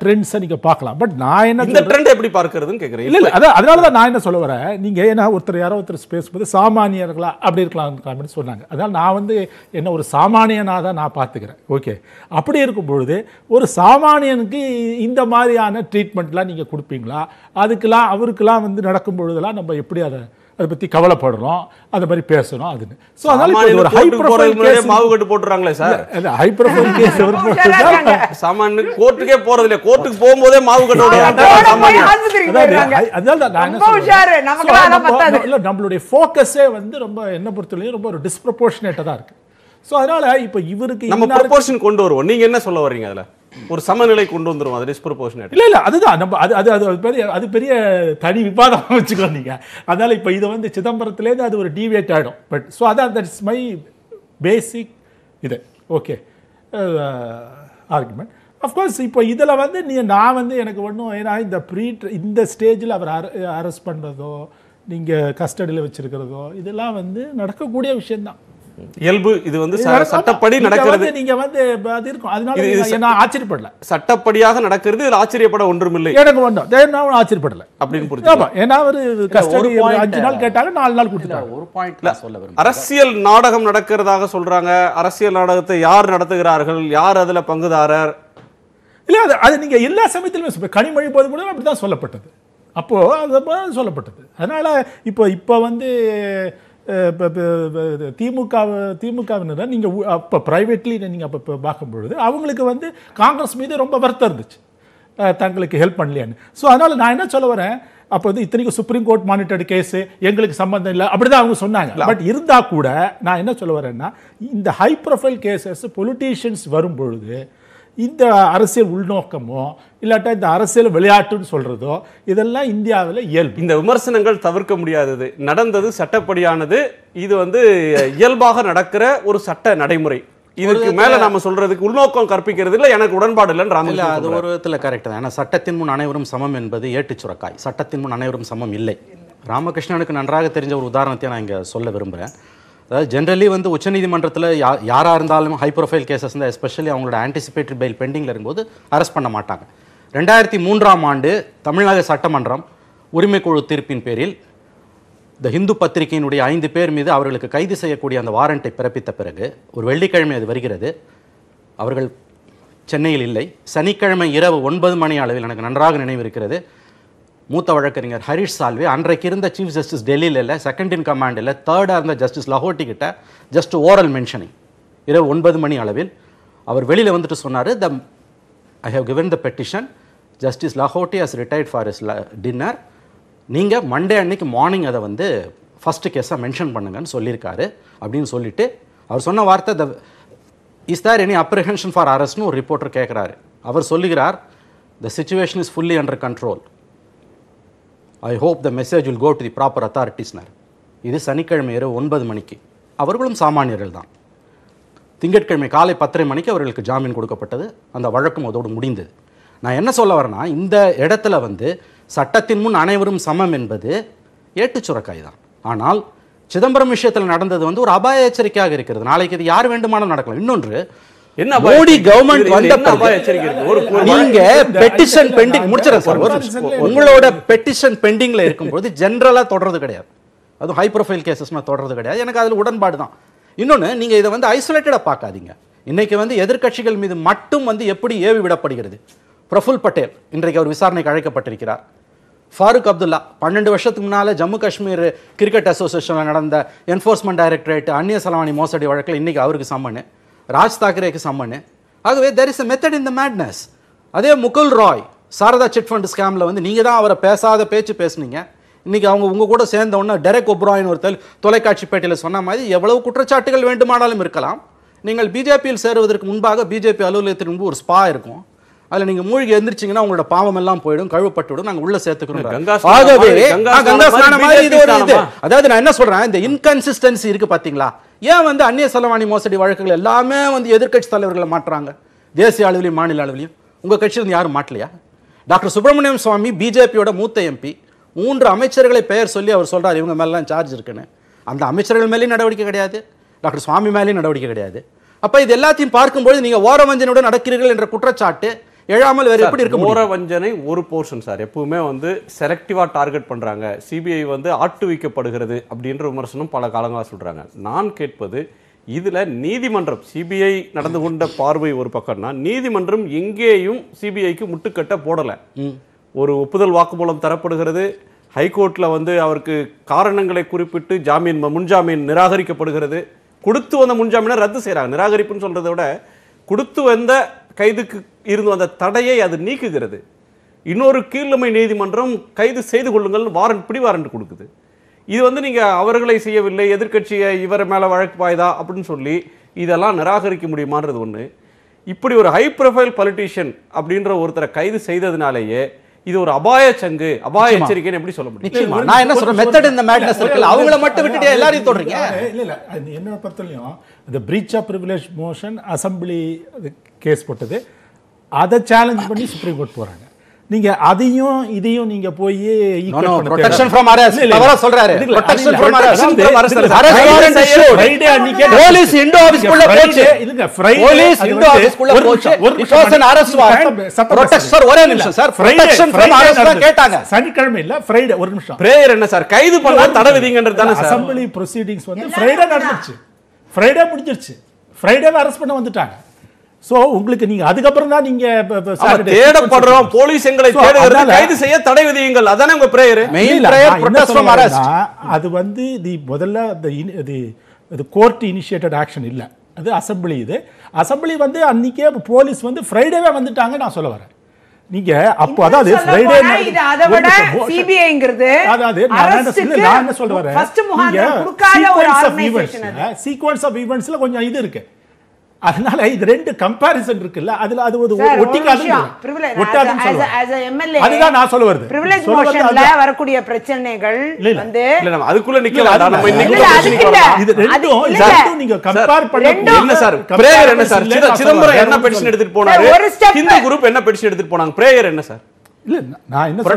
ட்ரெண்ட்ஸை நீங்கள் பார்க்கலாம் பட் நான் என்ன இந்த ட்ரெண்ட் எப்படி பார்க்கறதுன்னு கேட்குறேன் இல்லை இல்லை அதான் அதனால தான் நான் என்ன சொல்ல வரேன் நீங்கள் ஏன்னா ஒருத்தர் யாரோ ஒருத்தர் ஸ்பேஸ் போது சாமானியர்களா அப்படி அப்படின்னு சொன்னாங்க அதனால் நான் வந்து என்ன ஒரு சாமானியனாக தான் நான் பார்த்துக்கிறேன் ஓகே அப்படி இருக்கும் பொழுது ஒரு சாமானியனுக்கு இந்த மாதிரியான ட்ரீட்மெண்ட்லாம் நீங்கள் கொடுப்பீங்களா அதுக்கெல்லாம் அவருக்கெல்லாம் வந்து நடக்கும் பொழுதெல்லாம் நம்ம எப்படி அதை அதை பற்றி கவலைப்படுறோம் அதை மாதிரி பேசணும் அதுன்னு ஸோ அதனால ஒரு ஹை ப்ரொஃபைல் கேஸ் மாவு கட்டு போட்டுறாங்களே சார் இல்லை ஹை ப்ரொஃபைல் கேஸ் ஒரு கோர்ட்டுக்கே போறது இல்லை கோர்ட்டுக்கு போகும்போதே மாவு கட்டு அதனால நம்மளுடைய ஃபோக்கஸே வந்து ரொம்ப என்ன பொறுத்தவரையும் ரொம்ப ஒரு டிஸ்ப்ரப்போர்ஷனேட்டாக தான் இருக்கு ஸோ அதனால இப்போ இவருக்கு நம்ம ப்ரொபோர்ஷன் கொண்டு வருவோம் நீங்கள் என்ன சொல்ல வர்றீங்க அதில் ஒரு சமநிலை கொண்டு வந்துடும் அது டிஸ்ப்ரொபோர்ஷனேட் இல்லை இல்லை அதுதான் நம்ம அது அது அது பெரிய அது பெரிய தனி விவாதம் வச்சுக்கோ நீங்கள் அதனால் இப்போ இது வந்து சிதம்பரத்துலேருந்து அது ஒரு டிவியேட் ஆகிடும் பட் ஸோ அதான் தட்ஸ் மை பேசிக் இது ஓகே ஆர்குமெண்ட் அஃப்கோர்ஸ் இப்போ இதில் வந்து நீ நான் வந்து எனக்கு ஒன்றும் ஏன்னா இந்த ப்ரீட் இந்த ஸ்டேஜில் அவர் அர அரெஸ்ட் பண்ணுறதோ நீங்கள் கஸ்டடியில் வச்சுருக்கிறதோ இதெல்லாம் வந்து நடக்கக்கூடிய விஷயந்தான் இயல்பு இது வந்து சட்டப்படி நடக்கிறது நீங்க வந்து அது இருக்கும் அதனால நான் ஆச்சரியப்படல சட்டப்படியாக நடக்கிறது ஆச்சரியப்பட ஒன்றும் இல்லை எனக்கு ஒன்றும் ஆச்சரியப்படல அப்படின்னு புரிஞ்சு ஆமா ஏன்னா கஸ்டடி அஞ்சு நாள் நாலு நாள் கொடுத்துட்டாங்க ஒரு பாயிண்ட்ல சொல்ல அரசியல் நாடகம் நடக்கிறதாக சொல்றாங்க அரசியல் நாடகத்தை யார் நடத்துகிறார்கள் யார் அதுல பங்குதாரர் இல்ல அது அது எல்லா சமயத்திலுமே கனிமொழி போது கூட அப்படிதான் சொல்லப்பட்டது அப்போது அது சொல்லப்பட்டது அதனால் இப்போ இப்போ வந்து திமுக திமுகவினர் நீங்கள் அப்போ ப்ரைவேட்லி நீங்கள் அப்போ இப்போ பார்க்கும்பொழுது அவங்களுக்கு வந்து காங்கிரஸ் மீது ரொம்ப வருத்தம் இருந்துச்சு தங்களுக்கு ஹெல்ப் பண்ணலையான்னு ஸோ அதனால் நான் என்ன சொல்ல வரேன் அப்போ வந்து இத்தனைக்கும் சுப்ரீம் கோர்ட் மானிட்டர்டு கேஸு எங்களுக்கு சம்மந்தம் இல்லை அப்படி தான் அவங்க சொன்னாங்க பட் இருந்தால் கூட நான் என்ன சொல்ல வரேன்னா இந்த ஹை ப்ரொஃபைல் கேசஸ் பொலிட்டீஷியன்ஸ் வரும்பொழுது இந்த அரசியல் உள்நோக்கமோ இல்லாட்டா இந்த அரசியல் விளையாட்டுன்னு சொல்கிறதோ இதெல்லாம் இந்தியாவில் இயல்பு இந்த விமர்சனங்கள் தவிர்க்க முடியாதது நடந்தது சட்டப்படியானது இது வந்து இயல்பாக நடக்கிற ஒரு சட்ட நடைமுறை இதுக்கு மேல நாம சொல்றதுக்கு உள்நோக்கம் கற்பிக்கிறது இல்லை எனக்கு உடன்பாடு இல்லைன்னு ராமலிங்க அது ஒரு விதத்தில் கரெக்ட் தான் ஏன்னா சட்டத்தின் முன் அனைவரும் சமம் என்பது ஏட்டு சுரக்காய் சட்டத்தின் முன் அனைவரும் சமம் இல்லை ராமகிருஷ்ணனுக்கு நன்றாக தெரிஞ்ச ஒரு உதாரணத்தை நான் இங்கே சொல்ல விரும்புகிறேன் அதாவது ஜென்ரலி வந்து உச்சநீதிமன்றத்தில் யா யாராக இருந்தாலும் ஹை ப்ரொஃபைல் கேசஸ் இருந்தால் எஸ்பெஷலி அவங்களோட ஆன்டிசிபேட்டட் பெயில் பெண்டிங்கில் இருக்கும்போது அரெஸ்ட் பண்ண மாட்டாங்க ரெண்டாயிரத்தி மூன்றாம் ஆண்டு தமிழ்நாடு சட்டமன்றம் உரிமைக்குழு தீர்ப்பின் பேரில் த ஹிந்து பத்திரிகையினுடைய ஐந்து பேர் மீது அவர்களுக்கு கைது செய்யக்கூடிய அந்த வாரண்ட்டை பிறப்பித்த பிறகு ஒரு வெள்ளிக்கிழமை அது வருகிறது அவர்கள் சென்னையில் இல்லை சனிக்கிழமை இரவு ஒன்பது மணி அளவில் எனக்கு நன்றாக நினைவு இருக்கிறது மூத்த வழக்கறிஞர் ஹரிஷ் சால்வே அன்றைக்கு இருந்த சீஃப் ஜஸ்டிஸ் டெல்லியில் இல்லை செகண்ட் இன் கமாண்ட் இல்லை தேர்டாக இருந்த ஜஸ்டிஸ் லஹோட்டி கிட்ட ஜஸ்ட் ஓரல் மென்ஷனிங் இரவு ஒன்பது மணி அளவில் அவர் வெளியில் வந்துட்டு சொன்னார் the I have given the petition justice Lahoti has retired for is dinner நீங்கள் மண்டே அன்னைக்கு மார்னிங் அதை வந்து ஃபஸ்ட்டு கேஸாக மென்ஷன் பண்ணுங்கன்னு சொல்லியிருக்காரு அப்படின்னு சொல்லிவிட்டு அவர் சொன்ன வார்த்தை the is there any apprehension for அரஸ்ட்னு ஒரு ரிப்போர்ட்டர் கேட்குறாரு அவர் சொல்லுகிறார் the situation is fully under control I hope the message will go to the proper அத்தாரிட்டிஸ்னர் இது சனிக்கிழமை இரவு ஒன்பது மணிக்கு அவர்களும் சாமானியர்கள் தான் திங்கட்கிழமை காலை பத்தரை மணிக்கு அவர்களுக்கு ஜாமீன் கொடுக்கப்பட்டது அந்த வழக்கும் அதோடு முடிந்தது நான் என்ன சொல்ல வரேன்னா இந்த இடத்துல வந்து சட்டத்தின் முன் அனைவரும் சமம் என்பது ஏட்டுச்சுரக்காய் தான் ஆனால் சிதம்பரம் விஷயத்தில் நடந்தது வந்து ஒரு அபாய எச்சரிக்கையாக இருக்கிறது நாளைக்கு இது யார் வேண்டுமானாலும் நடக்கலாம் இன்னொன்று என்ன மோடி கவர்மெண்ட் வந்த நீங்க பெட்டிஷன் பெண்டிங் முடிச்சிடறேன் சார் உங்களோட பெட்டிஷன் பெண்டிங்ல இருக்கும்போது ஜென்ரலா தொடர்றது கிடையாது அதுவும் ஹை ப்ரொஃபைல் கேசஸ்னா தொடர்றது கிடையாது எனக்கு அதில் உடன்பாடு தான் இன்னொன்று நீங்க இதை வந்து ஐசோலேட்டடாக பார்க்காதீங்க இன்னைக்கு வந்து எதிர்கட்சிகள் மீது மட்டும் வந்து எப்படி ஏவி விடப்படுகிறது பிரஃபுல் பட்டேல் இன்றைக்கு அவர் விசாரணைக்கு அழைக்கப்பட்டிருக்கிறார் ஃபாரூக் அப்துல்லா பன்னெண்டு வருஷத்துக்கு முன்னால் ஜம்மு காஷ்மீர் கிரிக்கெட் அசோசியேஷனில் நடந்த என்ஃபோர்ஸ்மெண்ட் டைரக்டரேட் அந்நிய செலவாணி மோசடி வழக்கில் இன்றைக்கி அவருக்கு சம்மனு ராஜ் தாக்கரேக்கு சம்மனு ஆகவே there is a method in the madness அதே முகுல் ராய் சாரதா சிட் ஃபண்ட் ஸ்கேமில் வந்து நீங்கள் தான் அவரை பேசாத பேச்சு பேசுனீங்க இன்றைக்கி அவங்க உங்கள் கூட சேர்ந்த ஒன்று டெரக் ஒப்ராயின் ஒருத்தர் தொலைக்காட்சி பேட்டியில் சொன்ன மாதிரி எவ்வளவு குற்றச்சாட்டுகள் வேண்டுமானாலும் இருக்கலாம் நீங்கள் பிஜேபியில் சேருவதற்கு முன்பாக பிஜேபி அலுவலகத்தின் முன்பு ஒரு ஸ்பா இருக்கும் அதுல நீங்க மூழ்கி எந்திரிச்சீங்கன்னா உங்களோட பாவம் எல்லாம் போயிடும் கழுவப்பட்டுவிடும் நாங்க உள்ள சேர்த்துக்கிறோம் ஆகவே கங்கா ஸ்நானம் மாதிரி இது ஒரு இது அதாவது நான் என்ன சொல்றேன் இந்த இன்கன்சிஸ்டன்சி இருக்கு பாத்தீங்களா ஏன் வந்து அந்நிய செலவாணி மோசடி வழக்குகள் எல்லாமே வந்து எதிர்கட்சி தலைவர்களை மாட்டுறாங்க தேசிய அளவிலையும் மாநில அளவிலையும் உங்க இருந்து யாரும் மாட்டலையா டாக்டர் சுப்பிரமணியம் சுவாமி பிஜேபியோட மூத்த எம்பி மூன்று அமைச்சர்களை பெயர் சொல்லி அவர் சொல்றாரு இவங்க மேலாம் சார்ஜ் இருக்குன்னு அந்த அமைச்சர்கள் மேலேயும் நடவடிக்கை கிடையாது டாக்டர் சுவாமி மேலேயும் நடவடிக்கை கிடையாது அப்போ இது எல்லாத்தையும் பார்க்கும்போது நீங்கள் ஓரவஞ்சனையுடன் நடக்கிறீர்கள் என்ற குற்றச்சாட்டு எழாமல் வேறு எப்படி இருக்கு ஓர வஞ்சனை ஒரு போர்ஷன் சார் எப்பவுமே வந்து செலக்டிவாக டார்கெட் பண்ணுறாங்க சிபிஐ வந்து ஆட்டுவிக்கப்படுகிறது அப்படின்ற விமர்சனம் பல காலங்களாக சொல்கிறாங்க நான் கேட்பது இதில் நீதிமன்றம் சிபிஐ நடந்து கொண்ட பார்வை ஒரு பக்கம்னா நீதிமன்றம் எங்கேயும் சிபிஐக்கு முட்டுக்கட்ட போடலை ஒரு ஒப்புதல் வாக்குமூலம் தரப்படுகிறது ஹைகோர்ட்டில் வந்து அவருக்கு காரணங்களை குறிப்பிட்டு ஜாமீன் முன்ஜாமீன் நிராகரிக்கப்படுகிறது கொடுத்து வந்த முன்ஜாமீனை ரத்து செய்கிறாங்க நிராகரிப்புன்னு சொல்கிறத விட கொடுத்து வந்த கைதுக்கு இருந்து வந்த தடையை அது நீக்குகிறது இன்னொரு கீழமை நீதிமன்றம் கைது செய்து கொள்ளுங்கள் வாரண்ட் பிடி வாரண்ட் கொடுக்குது இது வந்து நீங்கள் அவர்களை செய்யவில்லை எதிர்கட்சியை இவர் மேலே வழக்கு பாய்தா அப்படின்னு சொல்லி இதெல்லாம் நிராகரிக்க முடியுமான்றது ஒன்று இப்படி ஒரு ஹை ப்ரொஃபைல் பொலிட்டீஷியன் அப்படின்ற ஒருத்தரை கைது செய்ததுனாலேயே இது ஒரு அபாய சங்கு அபாய எச்சரிக்கை எப்படி சொல்ல முடியும் நான் என்ன சொல்றேன் மெத்தட் இந்த மேட்னஸ் இருக்குல்ல அவங்கள மட்டும் விட்டுட்டு எல்லாரையும் தொடறீங்க இல்ல இல்ல என்னோட பொறுத்தவரையும் இந்த breach of privilege motion assembly case போட்டது அதை சேலஞ்ச் பண்ணி சுப்ரீம் கோர்ட் போகிறாங்க நீங்க அதையும் இதையும் நீங்க போய் சொல்றாரு இண்டோ அரஸ்ட் கேட்டாங்க சனிக்கிழமை இல்ல ஃப்ரைடே ஒரு நிமிஷம் என்ன சார் கைது ஃப்ரைடே நடந்துச்சு ஃப்ரைடே முடிஞ்சிருச்சு அரெஸ்ட் பண்ண வந்துட்டாங்க சோ உங்களுக்கு நீங்க அதுக்கப்புறம் தான் நீங்க தேடப்படுறோம் போலீஸ் எங்களை தேடுகிறது கைது செய்ய தடை விதியுங்கள் அதானே உங்க பிரேயர் மெயின் பிரேயர் அது வந்து தி முதல்ல தி இது கோர்ட் இனிஷியேட்டட் ஆக்ஷன் இல்ல அது அசம்பிளி இது அசம்பிளி வந்து அன்னைக்கே போலீஸ் வந்து ஃப்ரைடேவே வந்துட்டாங்க நான் சொல்ல வரேன் நீங்க அப்போ அதாவது ஃப்ரைடே அத அதாவது சீக்வன்ஸ் ஆஃப் ஈவெண்ட்ஸ்ல கொஞ்சம் இது இருக்கு அதனால இது ரெண்டு கம்பாரிசன் இருக்குல்ல அதுல அது ஒரு ஒட்டிக்காதுன்னு அதுதான் நான் சொல்ல வருது பிரிவிலேஜ் மோஷன்ல வரக்கூடிய பிரச்சனைகள் வந்து இல்ல நம்ம அதுக்குள்ள நிக்கல நம்ம இன்னைக்கு இது ரெண்டும் நீங்க கம்பேர் பண்ண என்ன சார் பிரேயர் என்ன சார் சிதம்பரம் என்ன பெட்டிஷன் எடுத்துட்டு போனாரு இந்த குரூப் என்ன பெட்டிஷன் எடுத்துட்டு போனாங்க பிரேயர் என்ன சார் தாண்டி ஒரு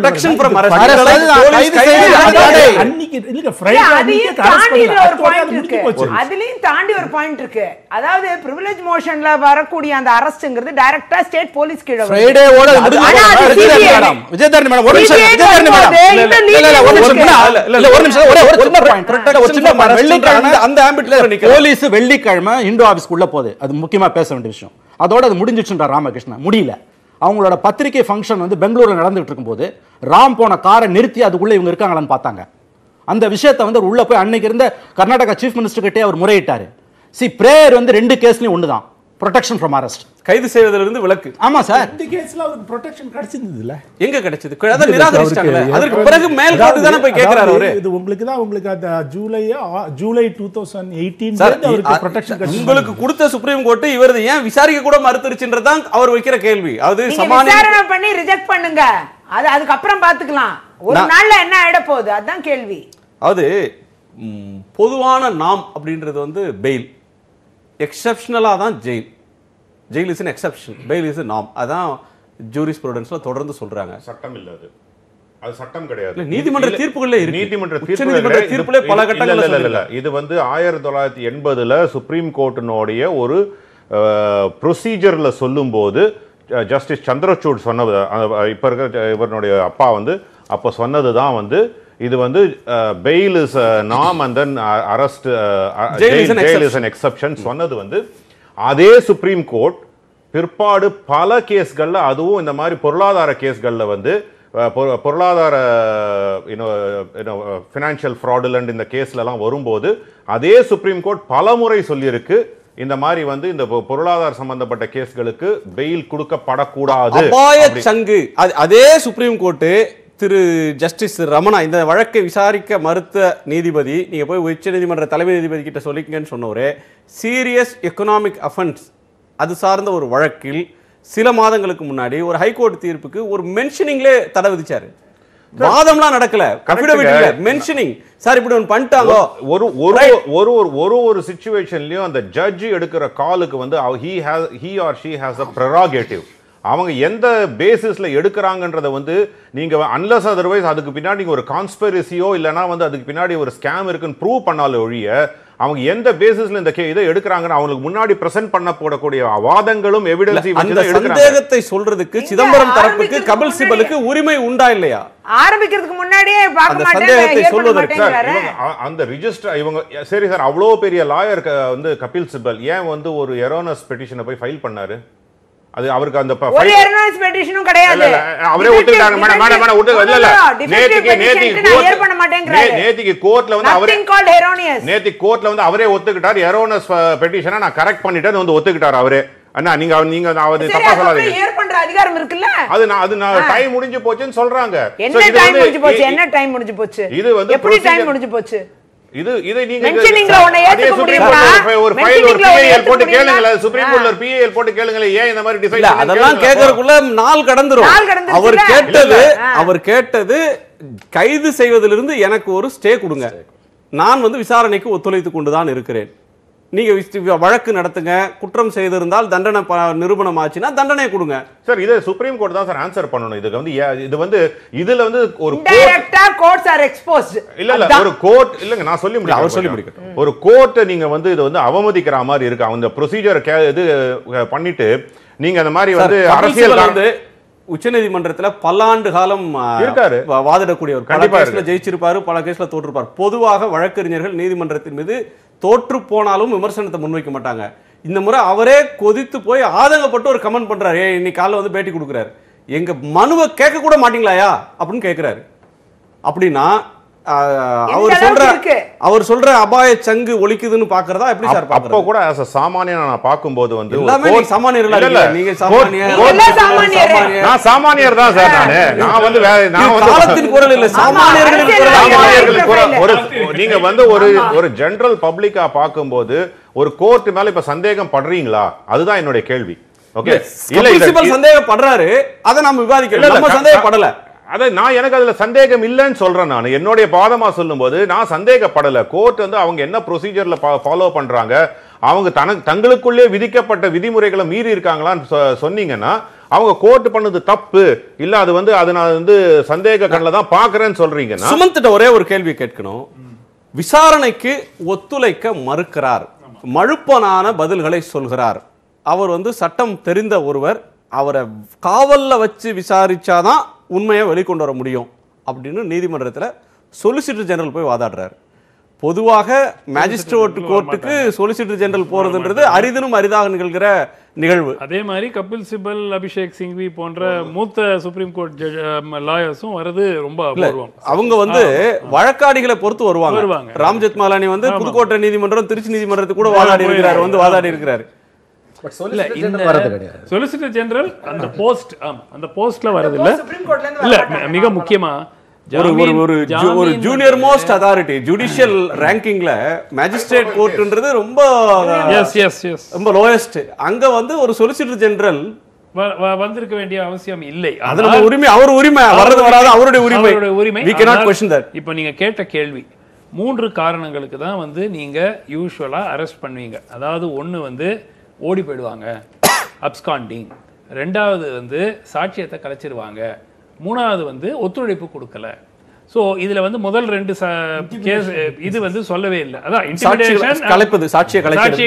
பாயிண்ட் இருக்கு அதாவது மோஷன்ல வரக்கூடிய அந்த ஸ்டேட் போலீஸ் கீழே மேடம் ஒரு நிமிஷம் வெள்ளிக்கிழமை அந்த ஆம்பிட்ல போலீஸ் வெள்ளிக்கிழமை இண்டோ போகுது அது முக்கியமா பேச வேண்டிய விஷயம் அதோட அது முடிஞ்சிச்சுன்ற ராமகிருஷ்ணன் முடியல அவங்களோட பத்திரிகை ஃபங்க்ஷன் வந்து பெங்களூரில் நடந்துகிட்டு இருக்கும்போது ராம் போன காரை நிறுத்தி அதுக்குள்ளே இவங்க இருக்காங்களான்னு பார்த்தாங்க அந்த விஷயத்தை வந்து உள்ளே போய் அன்னைக்கு இருந்த கர்நாடகா சீஃப் மினிஸ்டர்கிட்டே அவர் முறையிட்டார் சி பிரேயர் வந்து ரெண்டு கேஸ்லையும் ஒன்று தான் ப்ரொடெக்ஷன் ஃப்ரம் அரெஸ்ட் கைது செய்வதிலிருந்து விலக்கு ஆமா சார் இந்த கேஸ்ல அவருக்கு ப்ரொடெக்ஷன் கிடைச்சிருந்தது இல்ல எங்க கிடைச்சது அதான் நிராகரிச்சிட்டாங்க அதுக்கு பிறகு மேல் கோர்ட் தான போய் கேக்குறாரு அவரு இது உங்களுக்கு தான் உங்களுக்கு அந்த ஜூலை ஜூலை 2018 சார் அவருக்கு ப்ரொடெக்ஷன் கிடைச்சது உங்களுக்கு கொடுத்த சுப்ரீம் கோர்ட் இவரது ஏன் விசாரிக்க கூட மறுத்துருச்சுன்றது தான் அவர் வைக்கிற கேள்வி அது சமானி விசாரணை பண்ணி ரிஜெக்ட் பண்ணுங்க அது அதுக்கு அப்புறம் பாத்துக்கலாம் ஒரு நாள்ல என்ன ஆயிட போகுது அதான் கேள்வி அது பொதுவான நாம் அப்படின்றது வந்து பெயில் எக்ஸப்ஷனலாக தான் jail jail is in exception bail is நாம் அதான் ஜூரிஸ் ப்ரூடன்ஸில் தொடர்ந்து சொல்கிறாங்க சட்டம் இல்லை அது சட்டம் கிடையாது நீதிமன்ற தீர்ப்புகளே நீதிமன்ற தீர்ப்புகளே தீர்ப்புல பல கட்டங்கள் இல்ல இல்ல இது வந்து ஆயிரத்தி தொள்ளாயிரத்தி எண்பதுல சுப்ரீம் கோர்ட்டினுடைய ஒரு ப்ரொசீஜர்ல சொல்லும்போது ஜஸ்டிஸ் சந்திரசூட் சொன்னது இப்போ இருக்கிற இவருடைய அப்பா வந்து அப்போ சொன்னது தான் வந்து இது வந்து பெயில் இஸ் நாம் and then arrest jail is an exception சொன்னது வந்து அதே சுப்ரீம் கோர்ட் பிற்பாடு பல கேஸ்களில் அதுவும் இந்த மாதிரி பொருளாதார கேஸ்களில் வந்து பொருளாதார ஃபினான்ஷியல் ஃப்ராடுலண்ட் இந்த கேஸ்லலாம் வரும்போது அதே சுப்ரீம் கோர்ட் பல முறை சொல்லியிருக்கு இந்த மாதிரி வந்து இந்த பொருளாதார சம்பந்தப்பட்ட கேஸ்களுக்கு பெயில் கொடுக்கப்படக்கூடாது சங்கு அதே சுப்ரீம் கோர்ட்டு திரு ஜஸ்டிஸ் ரமணா இந்த வழக்கை விசாரிக்க மறுத்த நீதிபதி நீங்கள் போய் உச்ச நீதிமன்ற தலைமை நீதிபதி கிட்ட சொல்லிக்கங்கன்னு சொன்னவரே சீரியஸ் எக்கனாமிக் அஃபென்ஸ் அது சார்ந்த ஒரு வழக்கில் சில மாதங்களுக்கு முன்னாடி ஒரு ஹைகோர்ட் தீர்ப்புக்கு ஒரு மென்ஷனிங்லே தடை விதிச்சாரு வாதம்லாம் நடக்கல மென்ஷனிங் சார் இப்படி ஒன்று பண்ணிட்டாங்களோ ஒரு ஒரு ஒரு ஒரு ஒரு ஒரு சுச்சுவேஷன்லயும் அந்த ஜட்ஜ் எடுக்கிற காலுக்கு வந்து he has he or she has a prerogative அவங்க எந்த பேசிஸில் எடுக்கிறாங்கன்றத வந்து நீங்கள் அன்லஸ் அதர்வைஸ் அதுக்கு பின்னாடி நீங்கள் ஒரு கான்ஸ்பெரிசியோ இல்லைனா வந்து அதுக்கு பின்னாடி ஒரு ஸ்கேம் இருக்குன்னு ப்ரூவ் பண்ணாலும் ஒழிய அவங்க எந்த பேசிஸ்ல இந்த கே இதை எடுக்கிறாங்கன்னு அவங்களுக்கு முன்னாடி பிரசன்ட் பண்ண போடக்கூடிய வாதங்களும் எவிடன்ஸ் அந்த சந்தேகத்தை சொல்றதுக்கு சிதம்பரம் தரப்புக்கு கபில் சிபலுக்கு உரிமை உண்டா இல்லையா ஆரம்பிக்கிறதுக்கு முன்னாடியே பார்க்க மாட்டேங்கிறாரு அந்த ரிஜிஸ்டர் இவங்க சரி சார் அவ்வளோ பெரிய லாயர் வந்து கபில் சிபல் ஏன் வந்து ஒரு எரோனஸ் பெட்டிஷனை போய் ஃபைல் பண்ணாரு அது அவருக்கு அந்த கிடையாது அவரே ஒத்துக்கிட்டாங்க மேடம் கோர்ட்ல வந்து அவரே கோர்ட்ல வந்து அவரே ஒத்துக்கிட்டார் எரோனஸ் பெட்டிஷனை uh, நான் கரெக்ட் பண்ணிட்டேன் வந்து ஒத்துக்கிட்டார் அவரே அண்ணா நீங்க நீங்க அது தப்பா சொல்லாதீங்க ஏர் பண்ற அதிகாரம் இருக்குல்ல அது அது டைம் முடிஞ்சு போச்சுன்னு சொல்றாங்க என்ன டைம் முடிஞ்சு போச்சு என்ன டைம் முடிஞ்சு போச்சு இது வந்து எப்படி டைம் முடிஞ்சு போச்சு இது இதை நீங்க ஒரு ஃபைல் ஒரு பிஏஎல் போட்டு கேளுங்க சுப்ரீம் கோர்ட்ல ஒரு பிஏஎல் போட்டு கேளுங்க ஏன் இந்த மாதிரி டிசைன் அதெல்லாம் கேக்குறதுக்குள்ள நாள் கடந்துரும் அவர் கேட்டது அவர் கேட்டது கைது செய்வதிலிருந்து எனக்கு ஒரு ஸ்டே கொடுங்க நான் வந்து விசாரணைக்கு ஒத்துழைத்து கொண்டுதான் இருக்கிறேன் நீங்கள் வழக்கு நடத்துங்க குற்றம் செய்திருந்தால் தண்டனை ப நிரூபணம் ஆச்சுன்னா தண்டனை கொடுங்க சார் இது சுப்ரீம் கோர்ட் தான் சார் ஆன்சர் பண்ணணும் இதுக்கு வந்து இது வந்து இதுல வந்து ஒரு டைரக்டா கோர்ட்ஸ் ஆர் எக்ஸ்போஸ் இல்ல இல்ல ஒரு கோர்ட் இல்லங்க நான் சொல்லி முடியும் அவர் சொல்லி முடிக்கட்டும் ஒரு கோர்ட்டை நீங்க வந்து இது வந்து அவமதிக்கிற மாதிரி இருக்கு அந்த ப்ரொசீஜர் இது பண்ணிட்டு நீங்க அந்த மாதிரி வந்து அரசியல் வந்து உச்சநீதிமன்றத்துல பல்லாண்டு காலம் இருக்காரு வாதிடக்கூடிய ஒரு பல ஜெயிச்சிருப்பாரு பல கேஸ்ல தோற்றிருப்பார் பொதுவாக வழக்கறிஞர்கள் நீதிமன்றத்தின் மீது தோற்று போனாலும் விமர்சனத்தை முன்வைக்க மாட்டாங்க இந்த முறை அவரே கொதித்து போய் ஆதங்கப்பட்டு ஒரு கமெண்ட் பண்ணுறாரு ஏ இன்னைக்கு காலைல வந்து பேட்டி கொடுக்குறாரு எங்கள் மனுவை கேட்கக்கூட மாட்டிங்களாயா அப்படின்னு கேட்குறாரு அப்படின்னா அவர் சொல்ற அவர் சொல்ற அபாய சங்கு ஒலிக்குதுன்னு பாக்குறதா எப்படி சார் அப்போ கூட அஸ் அ சாமானியன் நான் பாக்கும்போது வந்து எல்லாமே சாமானியர் இல்ல நீங்க சாமானியர் நான் சாமானியர் தான் சார் நானு நான் வந்து வேற நான் வந்து காலத்தின் குரல் இல்ல சாமானியர்களின் குரல் ஒரு நீங்க வந்து ஒரு ஒரு ஜெனரல் பப்ளிக்கா பாக்கும்போது ஒரு கோர்ட் மேல இப்ப சந்தேகம் படுறீங்களா அதுதான் என்னுடைய கேள்வி ஓகே இல்ல சந்தேகம் படுறாரு அதை நம்ம விவாதிக்கிறோம் நம்ம சந்தேகப்படல அதை நான் எனக்கு அதில் சந்தேகம் இல்லைன்னு சொல்கிறேன் நான் என்னுடைய பாதமாக சொல்லும்போது நான் சந்தேகப்படலை கோர்ட் வந்து அவங்க என்ன ப்ரொசீஜரில் ஃபாலோ பண்ணுறாங்க அவங்க தனக்கு தங்களுக்குள்ளே விதிக்கப்பட்ட விதிமுறைகளை மீறி இருக்காங்களான்னு சொன்னீங்கன்னா அவங்க கோர்ட் பண்ணது தப்பு இல்லை அது வந்து அது நான் வந்து சந்தேக கண்ணில் தான் பார்க்குறேன்னு சொல்கிறீங்கன்னா சுமந்திட்ட ஒரே ஒரு கேள்வி கேட்கணும் விசாரணைக்கு ஒத்துழைக்க மறுக்கிறார் மழுப்பனான பதில்களை சொல்கிறார் அவர் வந்து சட்டம் தெரிந்த ஒருவர் அவரை காவலில் வச்சு விசாரிச்சாதான் உண்மையை வெளிக்கொண்டு வர முடியும் அப்படின்னு நீதிமன்றத்தில் சொலிசிட்டர் ஜெனரல் போய் வாதாடுறாரு பொதுவாக மேஜிஸ்ட்ரேட் கோர்ட்டுக்கு சொலிசிட்டர் ஜெனரல் போறதுன்றது அரிதனும் அரிதாக நிகழ்கிற நிகழ்வு அதே மாதிரி கபில் சிபல் அபிஷேக் சிங்வி போன்ற மூத்த சுப்ரீம் கோர்ட் லாயர்ஸும் வர்றது ரொம்ப அவங்க வந்து வழக்காடிகளை பொறுத்து வருவாங்க ராம்ஜெத் மாலானி வந்து புதுக்கோட்டை நீதிமன்றம் திருச்சி நீதிமன்றத்துக்கு கூட வாதாடி இருக்கிறாரு வந்து வாதாடி இருக்கிறாரு சொலிசிட்டர் ஜெனரல் அந்த போஸ்ட் அந்த போஸ்ட்ல வரது இல்ல இல்ல மிக முக்கியமா ஒரு ஒரு ஒரு ஒரு ஜூனியர் மோஸ்ட் அதாரிட்டி ஜுடிஷியல் ரேங்கிங்ல மேஜிஸ்ட்ரேட் கோர்ட்ன்றது ரொம்ப ரொம்ப லோயஸ்ட் அங்க வந்து ஒரு சொலிசிட்டர் ஜெனரல் வந்திருக்க வேண்டிய அவசியம் இல்லை அதனால உரிமை அவர் உரிமை வர்றது வராது அவருடைய உரிமை உரிமை வி கேனாட் கொஸ்டின் தட் இப்போ நீங்க கேட்ட கேள்வி மூன்று காரணங்களுக்கு தான் வந்து நீங்க யூஷுவலா அரெஸ்ட் பண்ணுவீங்க அதாவது ஒன்னு வந்து ஓடி போயிடுவாங்க அப்ஸ்காண்டிங் ரெண்டாவது வந்து சாட்சியத்தை கலைச்சிருவாங்க மூணாவது வந்து ஒத்துழைப்பு கொடுக்கல ஸோ இதில் வந்து முதல் ரெண்டு கேஸ் இது வந்து சொல்லவே இல்லை அதான் இன்டிமிடேஷன் கலைப்பது சாட்சிய கலைச்சி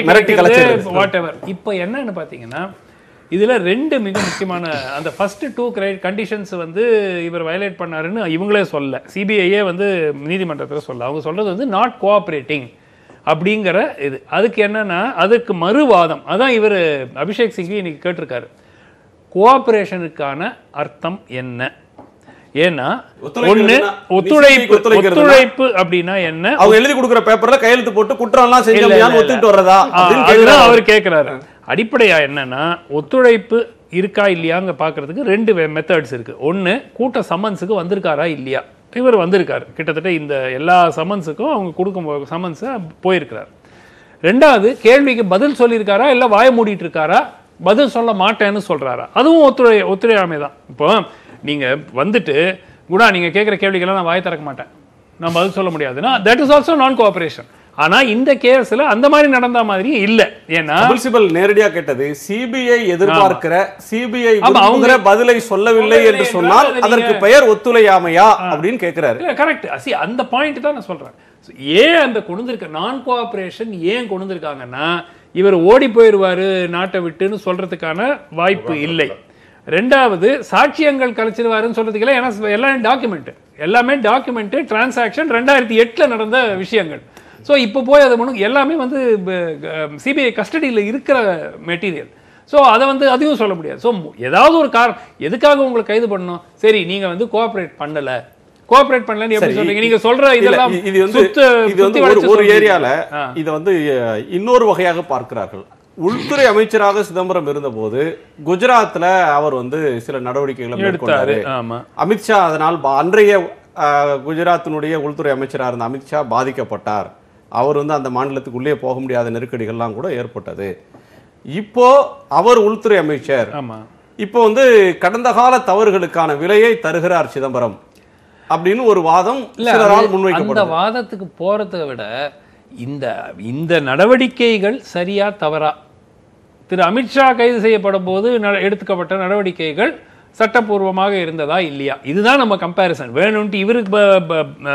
வாட் எவர் இப்போ என்னன்னு பார்த்தீங்கன்னா இதில் ரெண்டு மிக முக்கியமான அந்த ஃபஸ்ட்டு டூ கிரைட் கண்டிஷன்ஸ் வந்து இவர் வயலேட் பண்ணாருன்னு இவங்களே சொல்லல சிபிஐயே வந்து நீதிமன்றத்தில் சொல்ல அவங்க சொல்கிறது வந்து நாட் கோஆப்ரேட்டிங் அப்படிங்கிற இது அதுக்கு என்னன்னா அதுக்கு மறுவாதம் அதான் இவர் அபிஷேக் சிங்கி இன்னைக்கு கேட்டிருக்காரு கோஆபரேஷனுக்கான அர்த்தம் என்ன ஏன்னா ஒண்ணு ஒத்துழைப்பு ஒத்துழைப்பு அப்படின்னா என்ன அவங்க எழுதி கொடுக்குற பேப்பர்ல கையெழுத்து போட்டு குற்றம்லாம் செஞ்சு ஒத்துட்டு வர்றதா அதுதான் அவர் கேட்கிறாரு அடிப்படையா என்னன்னா ஒத்துழைப்பு இருக்கா இல்லையாங்க பாக்குறதுக்கு ரெண்டு மெத்தட்ஸ் இருக்கு ஒன்னு கூட்ட சம்மன்ஸுக்கு வந்திருக்காரா இல்லையா இவர் வந்திருக்கார் கிட்டத்தட்ட இந்த எல்லா சமன்ஸுக்கும் அவங்க கொடுக்கும் சமன்ஸை போயிருக்கிறார் ரெண்டாவது கேள்விக்கு பதில் சொல்லியிருக்காரா இல்லை வாய மூடிட்டு இருக்காரா பதில் சொல்ல மாட்டேன்னு சொல்கிறாரா அதுவும் ஒத்துழை ஒத்துழையாமை தான் இப்போ நீங்கள் வந்துட்டு குணா நீங்கள் கேட்குற கேள்விக்கெல்லாம் நான் வாய திறக்க மாட்டேன் நான் பதில் சொல்ல முடியாதுன்னா that is also non cooperation ஆனா இந்த கேஸ்ல அந்த மாதிரி நடந்த மாதிரியும் இல்ல ஏன்னா பிரின்சிபல் நேரடியா கேட்டது சிபிஐ எதிர்பார்க்கிற சிபிஐ அவங்க பதிலை சொல்லவில்லை என்று சொன்னால் அதற்கு பெயர் ஒத்துழையாமையா அப்படின்னு கேட்கிறாரு கரெக்ட் சி அந்த பாயிண்ட் தான் நான் சொல்றேன் ஏன் அந்த கொண்டுருக்க நான் கோஆபரேஷன் ஏன் இருக்காங்கன்னா இவர் ஓடி போயிடுவாரு நாட்டை விட்டுன்னு சொல்றதுக்கான வாய்ப்பு இல்லை ரெண்டாவது சாட்சியங்கள் கலைச்சிருவாருன்னு சொல்றதுக்கு ஏன்னா எல்லாமே டாக்குமெண்ட் எல்லாமே டாக்குமெண்ட் டிரான்சாக்ஷன் ரெண்டாயிரத்தி எட்டுல நடந்த விஷயங்கள் ஸோ இப்போ போய் அதை மனு எல்லாமே வந்து சிபிஐ கஸ்டடியில் இருக்கிற மெட்டீரியல் ஸோ அதை வந்து அதையும் சொல்ல முடியாது ஸோ ஏதாவது ஒரு காரணம் எதுக்காக உங்களை கைது பண்ணணும் சரி நீங்கள் வந்து கோஆப்ரேட் பண்ணலை கோஆபரேட் பண்ணலன்னு எப்படி சொல்றீங்க நீங்க சொல்ற இதெல்லாம் இது வந்து இது வந்து ஒரு ஏரியால இதை வந்து இன்னொரு வகையாக பார்க்கிறார்கள் உள்துறை அமைச்சராக சிதம்பரம் இருந்தபோது குஜராத்ல அவர் வந்து சில நடவடிக்கைகளை மேற்கொண்டாரு அமித்ஷா அதனால் அன்றைய குஜராத்தினுடைய உள்துறை அமைச்சராக இருந்த அமித்ஷா பாதிக்கப்பட்டார் அவர் வந்து அந்த மாநிலத்துக்குள்ளேயே போக முடியாத நெருக்கடிகள்லாம் கூட ஏற்பட்டது இப்போ அவர் உள்துறை அமைச்சர் இப்போ வந்து கடந்த கால தவறுகளுக்கான விலையை தருகிறார் சிதம்பரம் அப்படின்னு ஒரு வாதம் சிலரால் முன்வைக்கப்படும் அந்த வாதத்துக்கு போறதை விட இந்த இந்த நடவடிக்கைகள் சரியா தவறா திரு அமித்ஷா கைது செய்யப்படும் போது எடுத்துக்கப்பட்ட நடவடிக்கைகள் சட்டப்பூர்வமாக இருந்ததா இல்லையா இதுதான் நம்ம கம்பேரிசன் வேணும்ட்டு இவருக்கு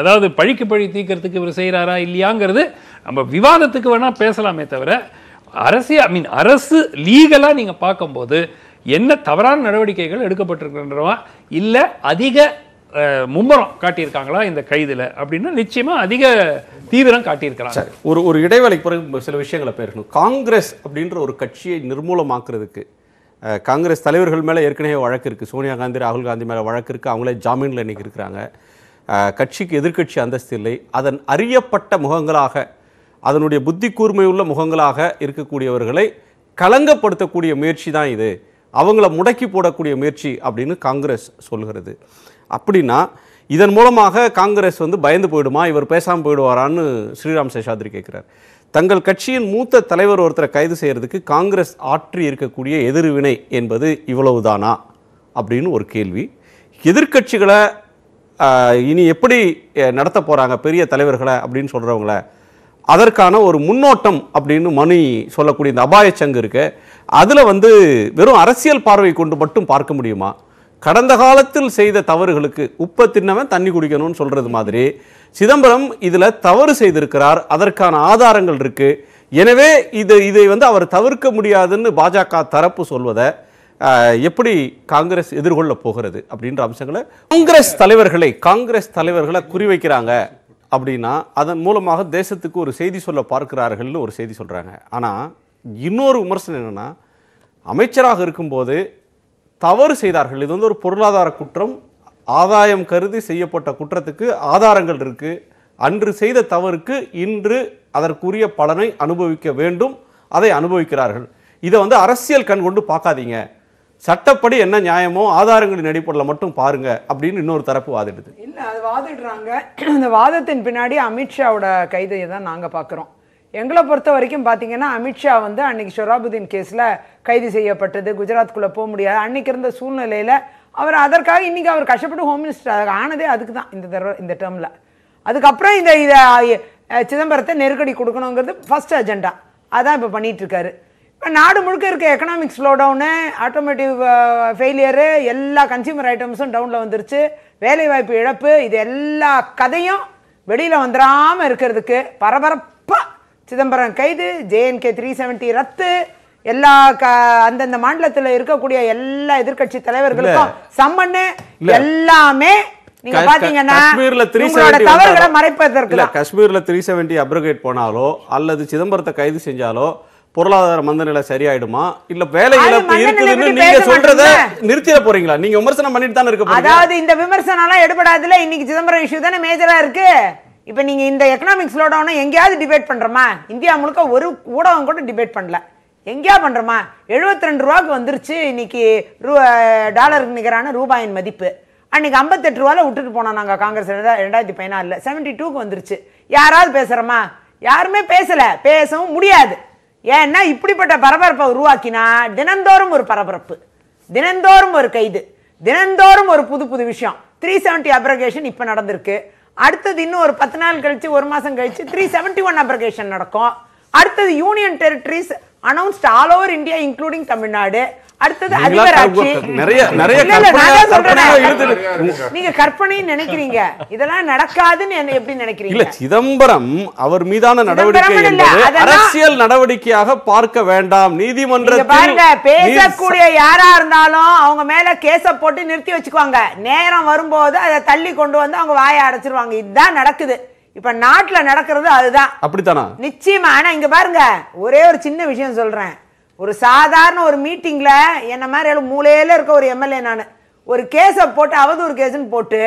அதாவது பழிக்கு பழி தீக்கிறதுக்கு இவர் செய்கிறாரா இல்லையாங்கிறது நம்ம விவாதத்துக்கு வேணால் பேசலாமே தவிர அரசு ஐ மீன் அரசு லீகலாக நீங்கள் பார்க்கும்போது என்ன தவறான நடவடிக்கைகள் எடுக்கப்பட்டிருக்கின்றவா இல்லை அதிக மும்முரம் காட்டியிருக்காங்களா இந்த கைதில் அப்படின்னா நிச்சயமாக அதிக தீவிரம் காட்டியிருக்கிறாங்க ஒரு ஒரு இடைவேளைக்கு பிறகு சில விஷயங்களை பேசணும் காங்கிரஸ் அப்படின்ற ஒரு கட்சியை நிர்மூலமாக்குறதுக்கு காங்கிரஸ் தலைவர்கள் மேலே ஏற்கனவே வழக்கு இருக்குது சோனியா காந்தி ராகுல் காந்தி மேலே வழக்கு இருக்குது அவங்களே ஜாமீனில் இன்றைக்கி இருக்கிறாங்க கட்சிக்கு எதிர்கட்சி அந்தஸ்து இல்லை அதன் அறியப்பட்ட முகங்களாக அதனுடைய புத்தி கூர்மையுள்ள முகங்களாக இருக்கக்கூடியவர்களை கலங்கப்படுத்தக்கூடிய முயற்சி தான் இது அவங்கள முடக்கி போடக்கூடிய முயற்சி அப்படின்னு காங்கிரஸ் சொல்கிறது அப்படின்னா இதன் மூலமாக காங்கிரஸ் வந்து பயந்து போயிடுமா இவர் பேசாமல் போயிடுவாரான்னு ஸ்ரீராம் சேஷாத்ரி கேட்குறார் தங்கள் கட்சியின் மூத்த தலைவர் ஒருத்தரை கைது செய்கிறதுக்கு காங்கிரஸ் ஆற்றி இருக்கக்கூடிய எதிர்வினை என்பது இவ்வளவுதானா அப்படின்னு ஒரு கேள்வி எதிர்கட்சிகளை இனி எப்படி நடத்த போகிறாங்க பெரிய தலைவர்களை அப்படின்னு சொல்கிறவங்கள அதற்கான ஒரு முன்னோட்டம் அப்படின்னு மணி சொல்லக்கூடிய இந்த அபாய சங்கு இருக்குது அதில் வந்து வெறும் அரசியல் பார்வை கொண்டு மட்டும் பார்க்க முடியுமா கடந்த காலத்தில் செய்த தவறுகளுக்கு உப்பை தின்னவன் தண்ணி குடிக்கணும்னு சொல்கிறது மாதிரி சிதம்பரம் இதில் தவறு செய்திருக்கிறார் அதற்கான ஆதாரங்கள் இருக்குது எனவே இது இதை வந்து அவர் தவிர்க்க முடியாதுன்னு பாஜக தரப்பு சொல்வதை எப்படி காங்கிரஸ் எதிர்கொள்ள போகிறது அப்படின்ற அம்சங்களை காங்கிரஸ் தலைவர்களை காங்கிரஸ் தலைவர்களை குறிவைக்கிறாங்க அப்படின்னா அதன் மூலமாக தேசத்துக்கு ஒரு செய்தி சொல்ல பார்க்கிறார்கள்னு ஒரு செய்தி சொல்கிறாங்க ஆனால் இன்னொரு விமர்சனம் என்னென்னா அமைச்சராக இருக்கும்போது தவறு செய்தார்கள் இது வந்து ஒரு பொருளாதார குற்றம் ஆதாயம் கருதி செய்யப்பட்ட குற்றத்துக்கு ஆதாரங்கள் இருக்குது அன்று செய்த தவறுக்கு இன்று அதற்குரிய பலனை அனுபவிக்க வேண்டும் அதை அனுபவிக்கிறார்கள் இதை வந்து அரசியல் கண் கொண்டு பார்க்காதீங்க சட்டப்படி என்ன நியாயமோ ஆதாரங்களின் அடிப்படையில் மட்டும் பாருங்க அப்படின்னு இன்னொரு தரப்பு வாதிடுது இல்லை அது வாதிடுறாங்க அந்த வாதத்தின் பின்னாடி அமித்ஷாவோட கைதையை தான் நாங்கள் பார்க்குறோம் எங்களை பொறுத்த வரைக்கும் பார்த்தீங்கன்னா அமித்ஷா வந்து அன்றைக்கி ஷொராபுதீன் கேஸில் கைது செய்யப்பட்டது குஜராத்குள்ளே போக முடியாது அன்றைக்கி இருந்த சூழ்நிலையில் அவர் அதற்காக இன்றைக்கி அவர் கஷ்டப்பட்டு ஹோம் மினிஸ்டர் ஆனதே அதுக்கு தான் இந்த தடவை இந்த டேர்மில் அதுக்கப்புறம் இந்த இதை சிதம்பரத்தை நெருக்கடி கொடுக்கணுங்கிறது ஃபஸ்ட் அஜெண்டா அதான் இப்போ பண்ணிகிட்ருக்காரு இப்போ நாடு முழுக்க இருக்க economic slow down automotive failure எல்லா கன்சியூமர் ஐட்டம்ஸும் டவுனில் வந்துருச்சு வேலைவாய்ப்பு இழப்பு இது எல்லா கதையும் வெளியில் வந்துடாமல் இருக்கிறதுக்கு பரபரப்பாக சிதம்பரம் கைது ஜேஎன்கே த்ரீ செவன்ட்டி ரத்து எல்லா க அந்தந்த மாநிலத்தில் இருக்கக்கூடிய எல்லா எதிர்கட்சி தலைவர்களுக்கும் சம்மன்னு எல்லாமே நீங்க பாத்தீங்கன்னா தவறுகளை மறைப்பதற்கு காஷ்மீர்ல த்ரீ செவன்ட்டி அப்ரகேட் போனாலோ அல்லது சிதம்பரத்தை கைது செஞ்சாலோ பொருளாதார மந்தநிலை சரியாயிடுமா இல்ல வேலை இழப்பு இருக்குதுன்னு நீங்க சொல்றத நிறுத்திட போறீங்களா நீங்க விமர்சனம் பண்ணிட்டு தானே இருக்க அதாவது இந்த விமர்சனம் எல்லாம் எடுபடாதுல இன்னைக்கு சிதம்பரம் இஷ்யூ தானே மேஜரா இருக்கு இப்போ நீங்கள் இந்த எக்கனாமிக் ஸ்லோடவுனை எங்கேயாவது டிபேட் பண்ணுறோமா இந்தியா முழுக்க ஒரு ஊடகம் கூட டிபேட் பண்ணல எங்கேயா பண்ணுறோமா எழுபத்தி ரெண்டு ரூபாக்கு வந்துருச்சு இன்றைக்கி ரூ டாலருக்கு நிகரான ரூபாயின் மதிப்பு அன்றைக்கி ஐம்பத்தெட்டு ரூபாவில் விட்டுட்டு போனோம் நாங்கள் காங்கிரஸ் ரெண்டாயிரத்தி பதினாலில் செவன்ட்டி டூக்கு வந்துருச்சு யாராவது பேசுகிறோமா யாருமே பேசலை பேசவும் முடியாது ஏன்னா இப்படிப்பட்ட பரபரப்பை உருவாக்கினா தினந்தோறும் ஒரு பரபரப்பு தினந்தோறும் ஒரு கைது தினந்தோறும் ஒரு புது புது விஷயம் த்ரீ செவன்ட்டி அப்ரகேஷன் இப்போ நடந்திருக்கு அடுத்தது இன்னும் ஒரு பத்து நாள் கழித்து ஒரு மாதம் கழித்து த்ரீ செவன்ட்டி ஒன் அப்ரிகேஷன் நடக்கும் அடுத்தது union territories announced all over India including Tamil Nadu அடுத்தது அதிபர் நிறைய நிறைய நீங்க கற்பனை நினைக்கிறீங்க இதெல்லாம் நடக்காதுன்னு என்ன எப்படி நினைக்கிறீங்க சிதம்பரம் அவர் மீதான நடவடிக்கை என்பது அரசியல் நடவடிக்கையாக பார்க்க வேண்டாம் நீதிமன்றத்தில் பாருங்க பேசக்கூடிய யாரா இருந்தாலும் அவங்க மேல கேஸ போட்டு நிறுத்தி வச்சுக்குவாங்க நேரம் வரும்போது அதை தள்ளி கொண்டு வந்து அவங்க வாயை அடைச்சிருவாங்க இதுதான் நடக்குது இப்ப நாட்டுல நடக்கிறது அதுதான் அப்படித்தானா நிச்சயமா ஆனா இங்க பாருங்க ஒரே ஒரு சின்ன விஷயம் சொல்றேன் ஒரு சாதாரண ஒரு மீட்டிங்கில் என்ன மாதிரி மூலையில் இருக்க ஒரு எம்எல்ஏ நான் ஒரு கேஸை போட்டு அவது ஒரு கேஸுன்னு போட்டு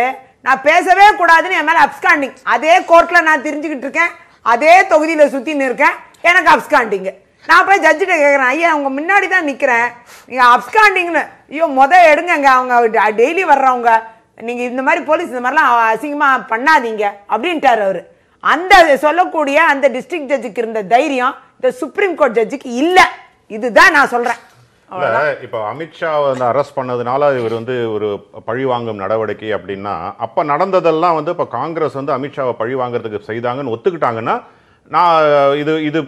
நான் பேசவே கூடாதுன்னு என் மேலே அப்ஸ்காண்டிங் அதே கோர்ட்டில் நான் தெரிஞ்சுக்கிட்டு இருக்கேன் அதே தொகுதியில் சுற்றின்னு இருக்கேன் எனக்கு அப்ஸ்காண்டிங்கு நான் போய் ஜட்ஜிட்ட கேட்குறேன் ஐயா அவங்க முன்னாடி தான் நிற்கிறேன் நீங்கள் அப்ஸ்காண்டிங்னு ஐயோ மொதல் எடுங்கங்க அவங்க டெய்லி வர்றவங்க நீங்கள் இந்த மாதிரி போலீஸ் இந்த மாதிரிலாம் அசிங்கமாக பண்ணாதீங்க அப்படின்ட்டார் அவர் அந்த சொல்லக்கூடிய அந்த டிஸ்ட்ரிக்ட் ஜட்ஜுக்கு இருந்த தைரியம் இந்த சுப்ரீம் கோர்ட் ஜட்ஜுக்கு இல்லை இதுதான் நான் சொல்றேன் இப்போ அமித்ஷா வந்து அரெஸ்ட் பண்ணதுனால இவர் வந்து ஒரு பழி வாங்கும் நடவடிக்கை அப்படின்னா அப்போ நடந்ததெல்லாம் வந்து இப்போ காங்கிரஸ் வந்து அமித்ஷாவை பழி வாங்குறதுக்கு செய்தாங்கன்னு ஒத்துக்கிட்டாங்கன்னா நான் இது இது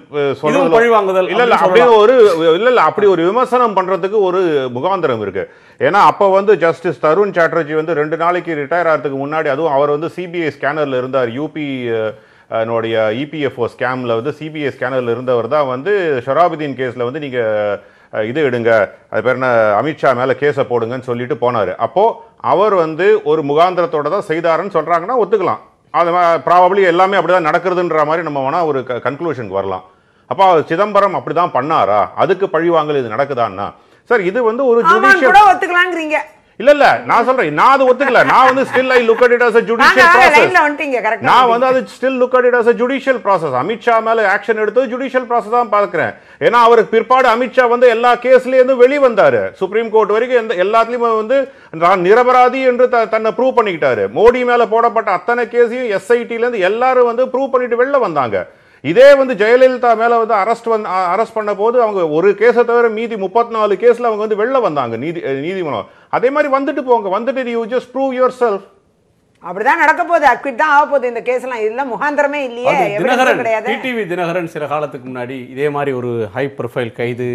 சொல்றது பழி வாங்குதல் இல்ல இல்ல அப்படியே ஒரு இல்ல இல்ல அப்படி ஒரு விமர்சனம் பண்றதுக்கு ஒரு முகாந்திரம் இருக்கு ஏன்னா அப்ப வந்து ஜஸ்டிஸ் தருண் சாட்டர்ஜி வந்து ரெண்டு நாளைக்கு ரிட்டையர் ஆகிறதுக்கு முன்னாடி அதுவும் அவர் வந்து சிபிஐ ஸ்கேனர்ல இருந்தார் யூபி என்னுடைய இபிஎஃப்ஓ e ஸ்கேமில் வந்து சிபிஐ ஸ்கேனரில் இருந்தவர் தான் வந்து ஷராபுதீன் கேஸில் வந்து நீங்கள் இது எடுங்க அது பேர் என்ன அமித்ஷா மேலே கேஸை போடுங்கன்னு சொல்லிட்டு போனார் அப்போது அவர் வந்து ஒரு முகாந்திரத்தோட தான் செய்தாருன்னு சொல்கிறாங்கன்னா ஒத்துக்கலாம் அது ப்ராபப்ளி எல்லாமே அப்படி தான் நடக்கிறதுன்ற மாதிரி நம்ம வேணால் ஒரு கன்க்ளூஷனுக்கு வரலாம் அப்போ சிதம்பரம் அப்படி தான் பண்ணாரா அதுக்கு பழிவாங்கல் இது நடக்குதான்னா சார் இது வந்து ஒரு ஜுடிஷியல் ஒத்துக்கலாங்கிறீங்க இல்ல இல்ல நான் சொல்றேன் நான் அது ஒத்துக்கல நான் வந்து still I look at it as a judicial process நான் வந்து அது still look at it as a judicial process Shah மேல ஆக்ஷன் எடுத்து ஜுடிஷியல் process தான் பாக்குறேன் ஏன்னா அவருக்கு பிற்பாடு அமித்ஷா வந்து எல்லா கேஸ்லயும் இருந்து வெளி வந்தாரு சுப்ரீம் கோர்ட் வரைக்கும் எந்த எல்லாத்துலயும் வந்து நான் நிரபராதி என்று தன்னை ப்ரூவ் பண்ணிக்கிட்டாரு மோடி மேல போடப்பட்ட அத்தனை கேஸையும் எஸ்ஐடில இருந்து எல்லாரும் வந்து ப்ரூவ் பண்ணிட்டு வெளில வந்தாங்க இதே வந்து ஜெயலலிதா மேலே வந்து அரஸ்ட் வந்து அரஸ்ட் பண்ண போது அவங்க ஒரு கேஸை தவிர மீதி முப்பத்தி நாலு கேஸில் அவங்க வந்து வெளில வந்தாங்க நீதி நீதிமன்றம் அதே மாதிரி வந்துட்டு போங்க வந்துட்டு you just prove yourself அப்படிதான் நடக்க போகுது அக்விட் தான் ஆக போகுது இந்த கேஸ்லாம் எல்லாம் இதெல்லாம் முகாந்திரமே இல்லையே தினகரன் கிடையாது டிடிவி தினகரன் சில காலத்துக்கு முன்னாடி இதே மாதிரி ஒரு ஹை ப்ரொஃபைல் கைது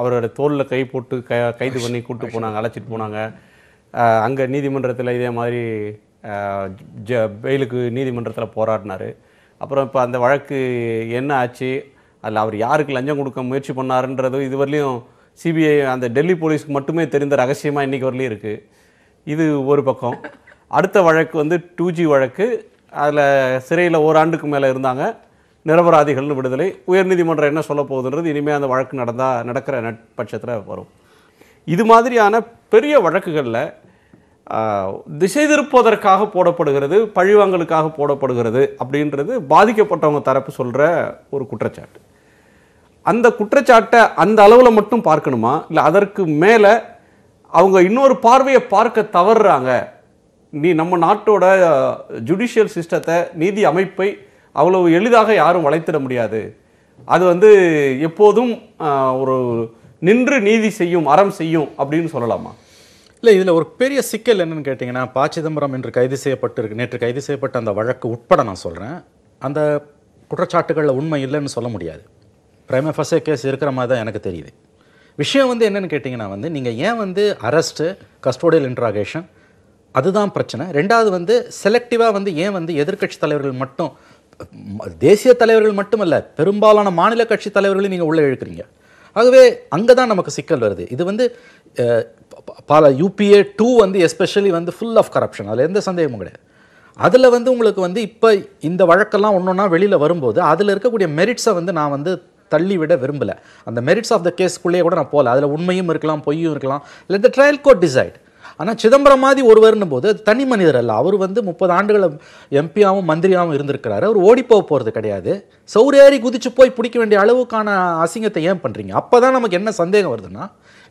அவரோட தோலில் கை போட்டு க கைது பண்ணி கூப்பிட்டு போனாங்க அழைச்சிட்டு போனாங்க அங்கே நீதிமன்றத்தில் இதே மாதிரி ஜ பெயிலுக்கு நீதிமன்றத்தில் போராடினார் அப்புறம் இப்போ அந்த வழக்கு என்ன ஆச்சு அதில் அவர் யாருக்கு லஞ்சம் கொடுக்க முயற்சி பண்ணாருன்றதும் இதுவரையிலையும் சிபிஐ அந்த டெல்லி போலீஸ்க்கு மட்டுமே தெரிந்த ரகசியமாக இன்றைக்கி வரலையும் இருக்குது இது ஒரு பக்கம் அடுத்த வழக்கு வந்து டூ ஜி வழக்கு அதில் சிறையில் ஓராண்டுக்கு மேலே இருந்தாங்க நிரபராதிகள்னு விடுதலை உயர்நீதிமன்றம் என்ன சொல்ல போகுதுன்றது இனிமேல் அந்த வழக்கு நடந்தால் நடக்கிற நட்பட்சத்தில் வரும் இது மாதிரியான பெரிய வழக்குகளில் திசை திருப்பதற்காக போடப்படுகிறது பழிவாங்கலுக்காக போடப்படுகிறது அப்படின்றது பாதிக்கப்பட்டவங்க தரப்பு சொல்கிற ஒரு குற்றச்சாட்டு அந்த குற்றச்சாட்டை அந்த அளவில் மட்டும் பார்க்கணுமா இல்லை அதற்கு மேலே அவங்க இன்னொரு பார்வையை பார்க்க தவறுறாங்க நீ நம்ம நாட்டோட ஜுடிஷியல் சிஸ்டத்தை நீதி அமைப்பை அவ்வளவு எளிதாக யாரும் வளைத்திட முடியாது அது வந்து எப்போதும் ஒரு நின்று நீதி செய்யும் அறம் செய்யும் அப்படின்னு சொல்லலாமா இல்லை இதில் ஒரு பெரிய சிக்கல் என்னென்னு கேட்டிங்கன்னா பா சிதம்பரம் என்று கைது செய்யப்பட்டிருக்கு நேற்று கைது செய்யப்பட்ட அந்த வழக்கு உட்பட நான் சொல்கிறேன் அந்த குற்றச்சாட்டுகளில் உண்மை இல்லைன்னு சொல்ல முடியாது பிரைம ஃபஸ்ஸே கேஸ் இருக்கிற மாதிரி தான் எனக்கு தெரியுது விஷயம் வந்து என்னென்னு கேட்டிங்கன்னா வந்து நீங்கள் ஏன் வந்து அரெஸ்ட்டு கஸ்டோடியல் இன்ட்ராகேஷன் அதுதான் பிரச்சனை ரெண்டாவது வந்து செலக்டிவாக வந்து ஏன் வந்து எதிர்கட்சி தலைவர்கள் மட்டும் தேசிய தலைவர்கள் மட்டுமல்ல பெரும்பாலான மாநில கட்சி தலைவர்களையும் நீங்கள் உள்ளே இழுக்கிறீங்க ஆகவே அங்கே தான் நமக்கு சிக்கல் வருது இது வந்து பல யூபிஏ டூ வந்து எஸ்பெஷலி வந்து ஃபுல் ஆஃப் கரப்ஷன் அதில் எந்த சந்தேகமும் கிடையாது அதில் வந்து உங்களுக்கு வந்து இப்போ இந்த வழக்கெல்லாம் ஒன்று ஒன்றா வெளியில் வரும்போது அதில் இருக்கக்கூடிய மெரிட்ஸை வந்து நான் வந்து தள்ளிவிட விரும்பலை அந்த மெரிட்ஸ் ஆஃப் த கேஸ்க்குள்ளேயே கூட நான் போகல அதில் உண்மையும் இருக்கலாம் பொய்யும் இருக்கலாம் let the trial court decide ஆனால் சிதம்பரம் மாதிரி ஒருவர்னு போது தனி மனிதர் அல்ல அவர் வந்து முப்பது ஆண்டுகளை எம்பியாகவும் மந்திரியாகவும் இருந்திருக்கிறாரு அவர் ஓடி போக போகிறது கிடையாது சௌரேறி குதிச்சு போய் பிடிக்க வேண்டிய அளவுக்கான அசிங்கத்தை ஏன் பண்ணுறீங்க அப்போ தான் நமக்கு என்ன சந்தேகம் வருதுன்னா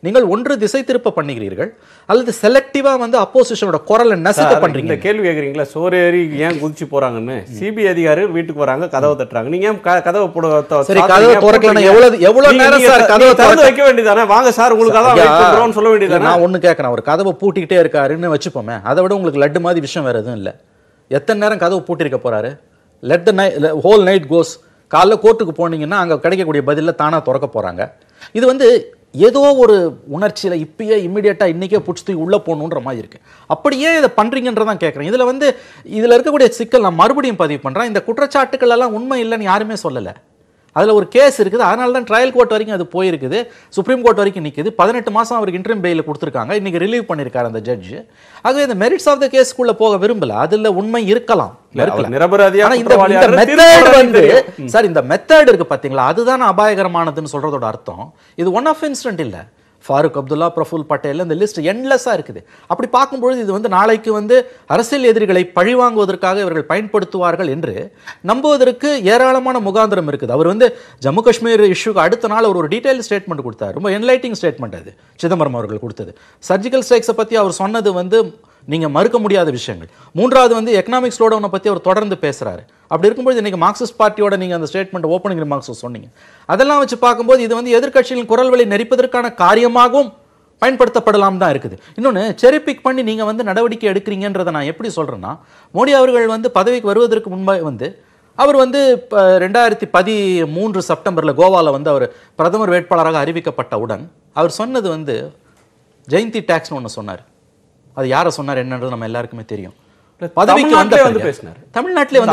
நீங்கள் ஒன்று திசை திருப்ப பண்ணுகிறீர்கள் அல்லது செலக்டிவாக வந்து அப்போசிஷனோட குரலை நசுக்க பண்ணுறீங்க இந்த கேள்வி கேட்குறீங்களா சோரேறி ஏன் குதிச்சு போகிறாங்கன்னு சிபிஐ அதிகாரி வீட்டுக்கு வராங்க கதவை தட்டுறாங்க நீங்க ஏன் கதவை போட சரி கதவை திறக்கலாம் எவ்வளோ எவ்வளோ நேரம் சார் கதவை திறந்து வைக்க வேண்டியதானே வாங்க சார் உங்களுக்கு அதான் சொல்ல வேண்டியது நான் ஒன்னு கேட்குறேன் அவர் கதவை பூட்டிக்கிட்டே இருக்காருன்னு வச்சுப்போமே அதை விட உங்களுக்கு லட்டு மாதிரி விஷயம் வேறு எதுவும் இல்லை எத்தனை நேரம் கதவை பூட்டிருக்க போகிறாரு லெட் த நை ஹோல் நைட் கோஸ் காலைல கோர்ட்டுக்கு போனீங்கன்னா அங்கே கிடைக்கக்கூடிய பதிலில் தானாக திறக்க போகிறாங்க இது வந்து ஏதோ ஒரு உணர்ச்சியில் இப்பயே இம்மிடியேட்டாக இன்றைக்கே பிடிச்சி தூக்கி உள்ளே போகணுன்ற மாதிரி இருக்குது அப்படியே இதை பண்ணுறீங்கன்றதான் கேட்குறேன் இதில் வந்து இதில் இருக்கக்கூடிய சிக்கல் நான் மறுபடியும் பதிவு பண்ணுறேன் இந்த குற்றச்சாட்டுக்கள் எல்லாம் உண்மை இல்லைன்னு யாருமே சொல்லலை அதில் ஒரு கேஸ் இருக்குது அதனால தான் ட்ரையல் கோர்ட் வரைக்கும் அது போயிருக்குது சுப்ரீம் கோர்ட் வரைக்கும் நிற்குது பதினெட்டு மாதம் அவருக்கு இன்ட்ரீம் பெயில் கொடுத்துருக்காங்க இன்றைக்கி ரிலீவ் பண்ணியிருக்காரு அந்த ஜட்ஜு ஆகவே இந்த மெரிட்ஸ் ஆஃப் த கேஸ்க்குள்ளே போக விரும்பல அதில் உண்மை இருக்கலாம் சார் இந்த மெத்தட் இருக்கு பாத்தீங்களா அதுதான் அபாயகரமானதுன்னு சொல்றதோட அர்த்தம் இது ஒன் ஆஃப் இன்சிடென்ட் இல்லை ஃபாரூக் அப்துல்லா பிரஃபுல் பட்டேல் இந்த லிஸ்ட் எண்ட்லெஸ்ஸாக இருக்குது அப்படி பார்க்கும்பொழுது இது வந்து நாளைக்கு வந்து அரசியல் எதிரிகளை பழிவாங்குவதற்காக இவர்கள் பயன்படுத்துவார்கள் என்று நம்புவதற்கு ஏராளமான முகாந்திரம் இருக்குது அவர் வந்து ஜம்மு காஷ்மீர் இஷ்யூக்கு அடுத்த நாள் ஒரு ஒரு டீட்டெயில் ஸ்டேட்மெண்ட் கொடுத்தார் ரொம்ப என்லைட்டிங் ஸ்டேட்மெண்ட் அது சிதம்பரம் அவர்கள் கொடுத்தது சர்ஜிக்கல் ஸ்ட்ரைக்ஸை பற்றி அவர் சொன்னது வந்து நீங்கள் மறுக்க முடியாத விஷயங்கள் மூன்றாவது வந்து எக்கனாமிக் ஸ்லோடவுனை பற்றி அவர் தொடர்ந்து பேசுகிறாரு அப்படி இருக்கும்போது இன்றைக்கி மார்க்சிஸ்ட் பார்ட்டியோட நீங்கள் அந்த ஸ்டேட்மெண்ட் ஓப்பனிங் ரிமார்க்ஸ் சொன்னீங்க அதெல்லாம் வச்சு பார்க்கும்போது இது வந்து எதிர்கட்சிகளின் குரல் வழி நெறிப்பதற்கான காரியமாகவும் பயன்படுத்தப்படலாம் தான் இருக்குது இன்னொன்று செரி பிக் பண்ணி நீங்கள் வந்து நடவடிக்கை எடுக்கிறீங்கன்றதை நான் எப்படி சொல்கிறேன்னா மோடி அவர்கள் வந்து பதவிக்கு வருவதற்கு முன்பாக வந்து அவர் வந்து இப்போ ரெண்டாயிரத்தி பதிமூன்று செப்டம்பரில் கோவாவில் வந்து அவர் பிரதமர் வேட்பாளராக அறிவிக்கப்பட்டவுடன் அவர் சொன்னது வந்து ஜெயந்தி டேக்ஸ்னு ஒன்று சொன்னார் அது யாரை சொன்னார் என்னன்றது நம்ம எல்லாருக்குமே தெரியும் தேர்தல்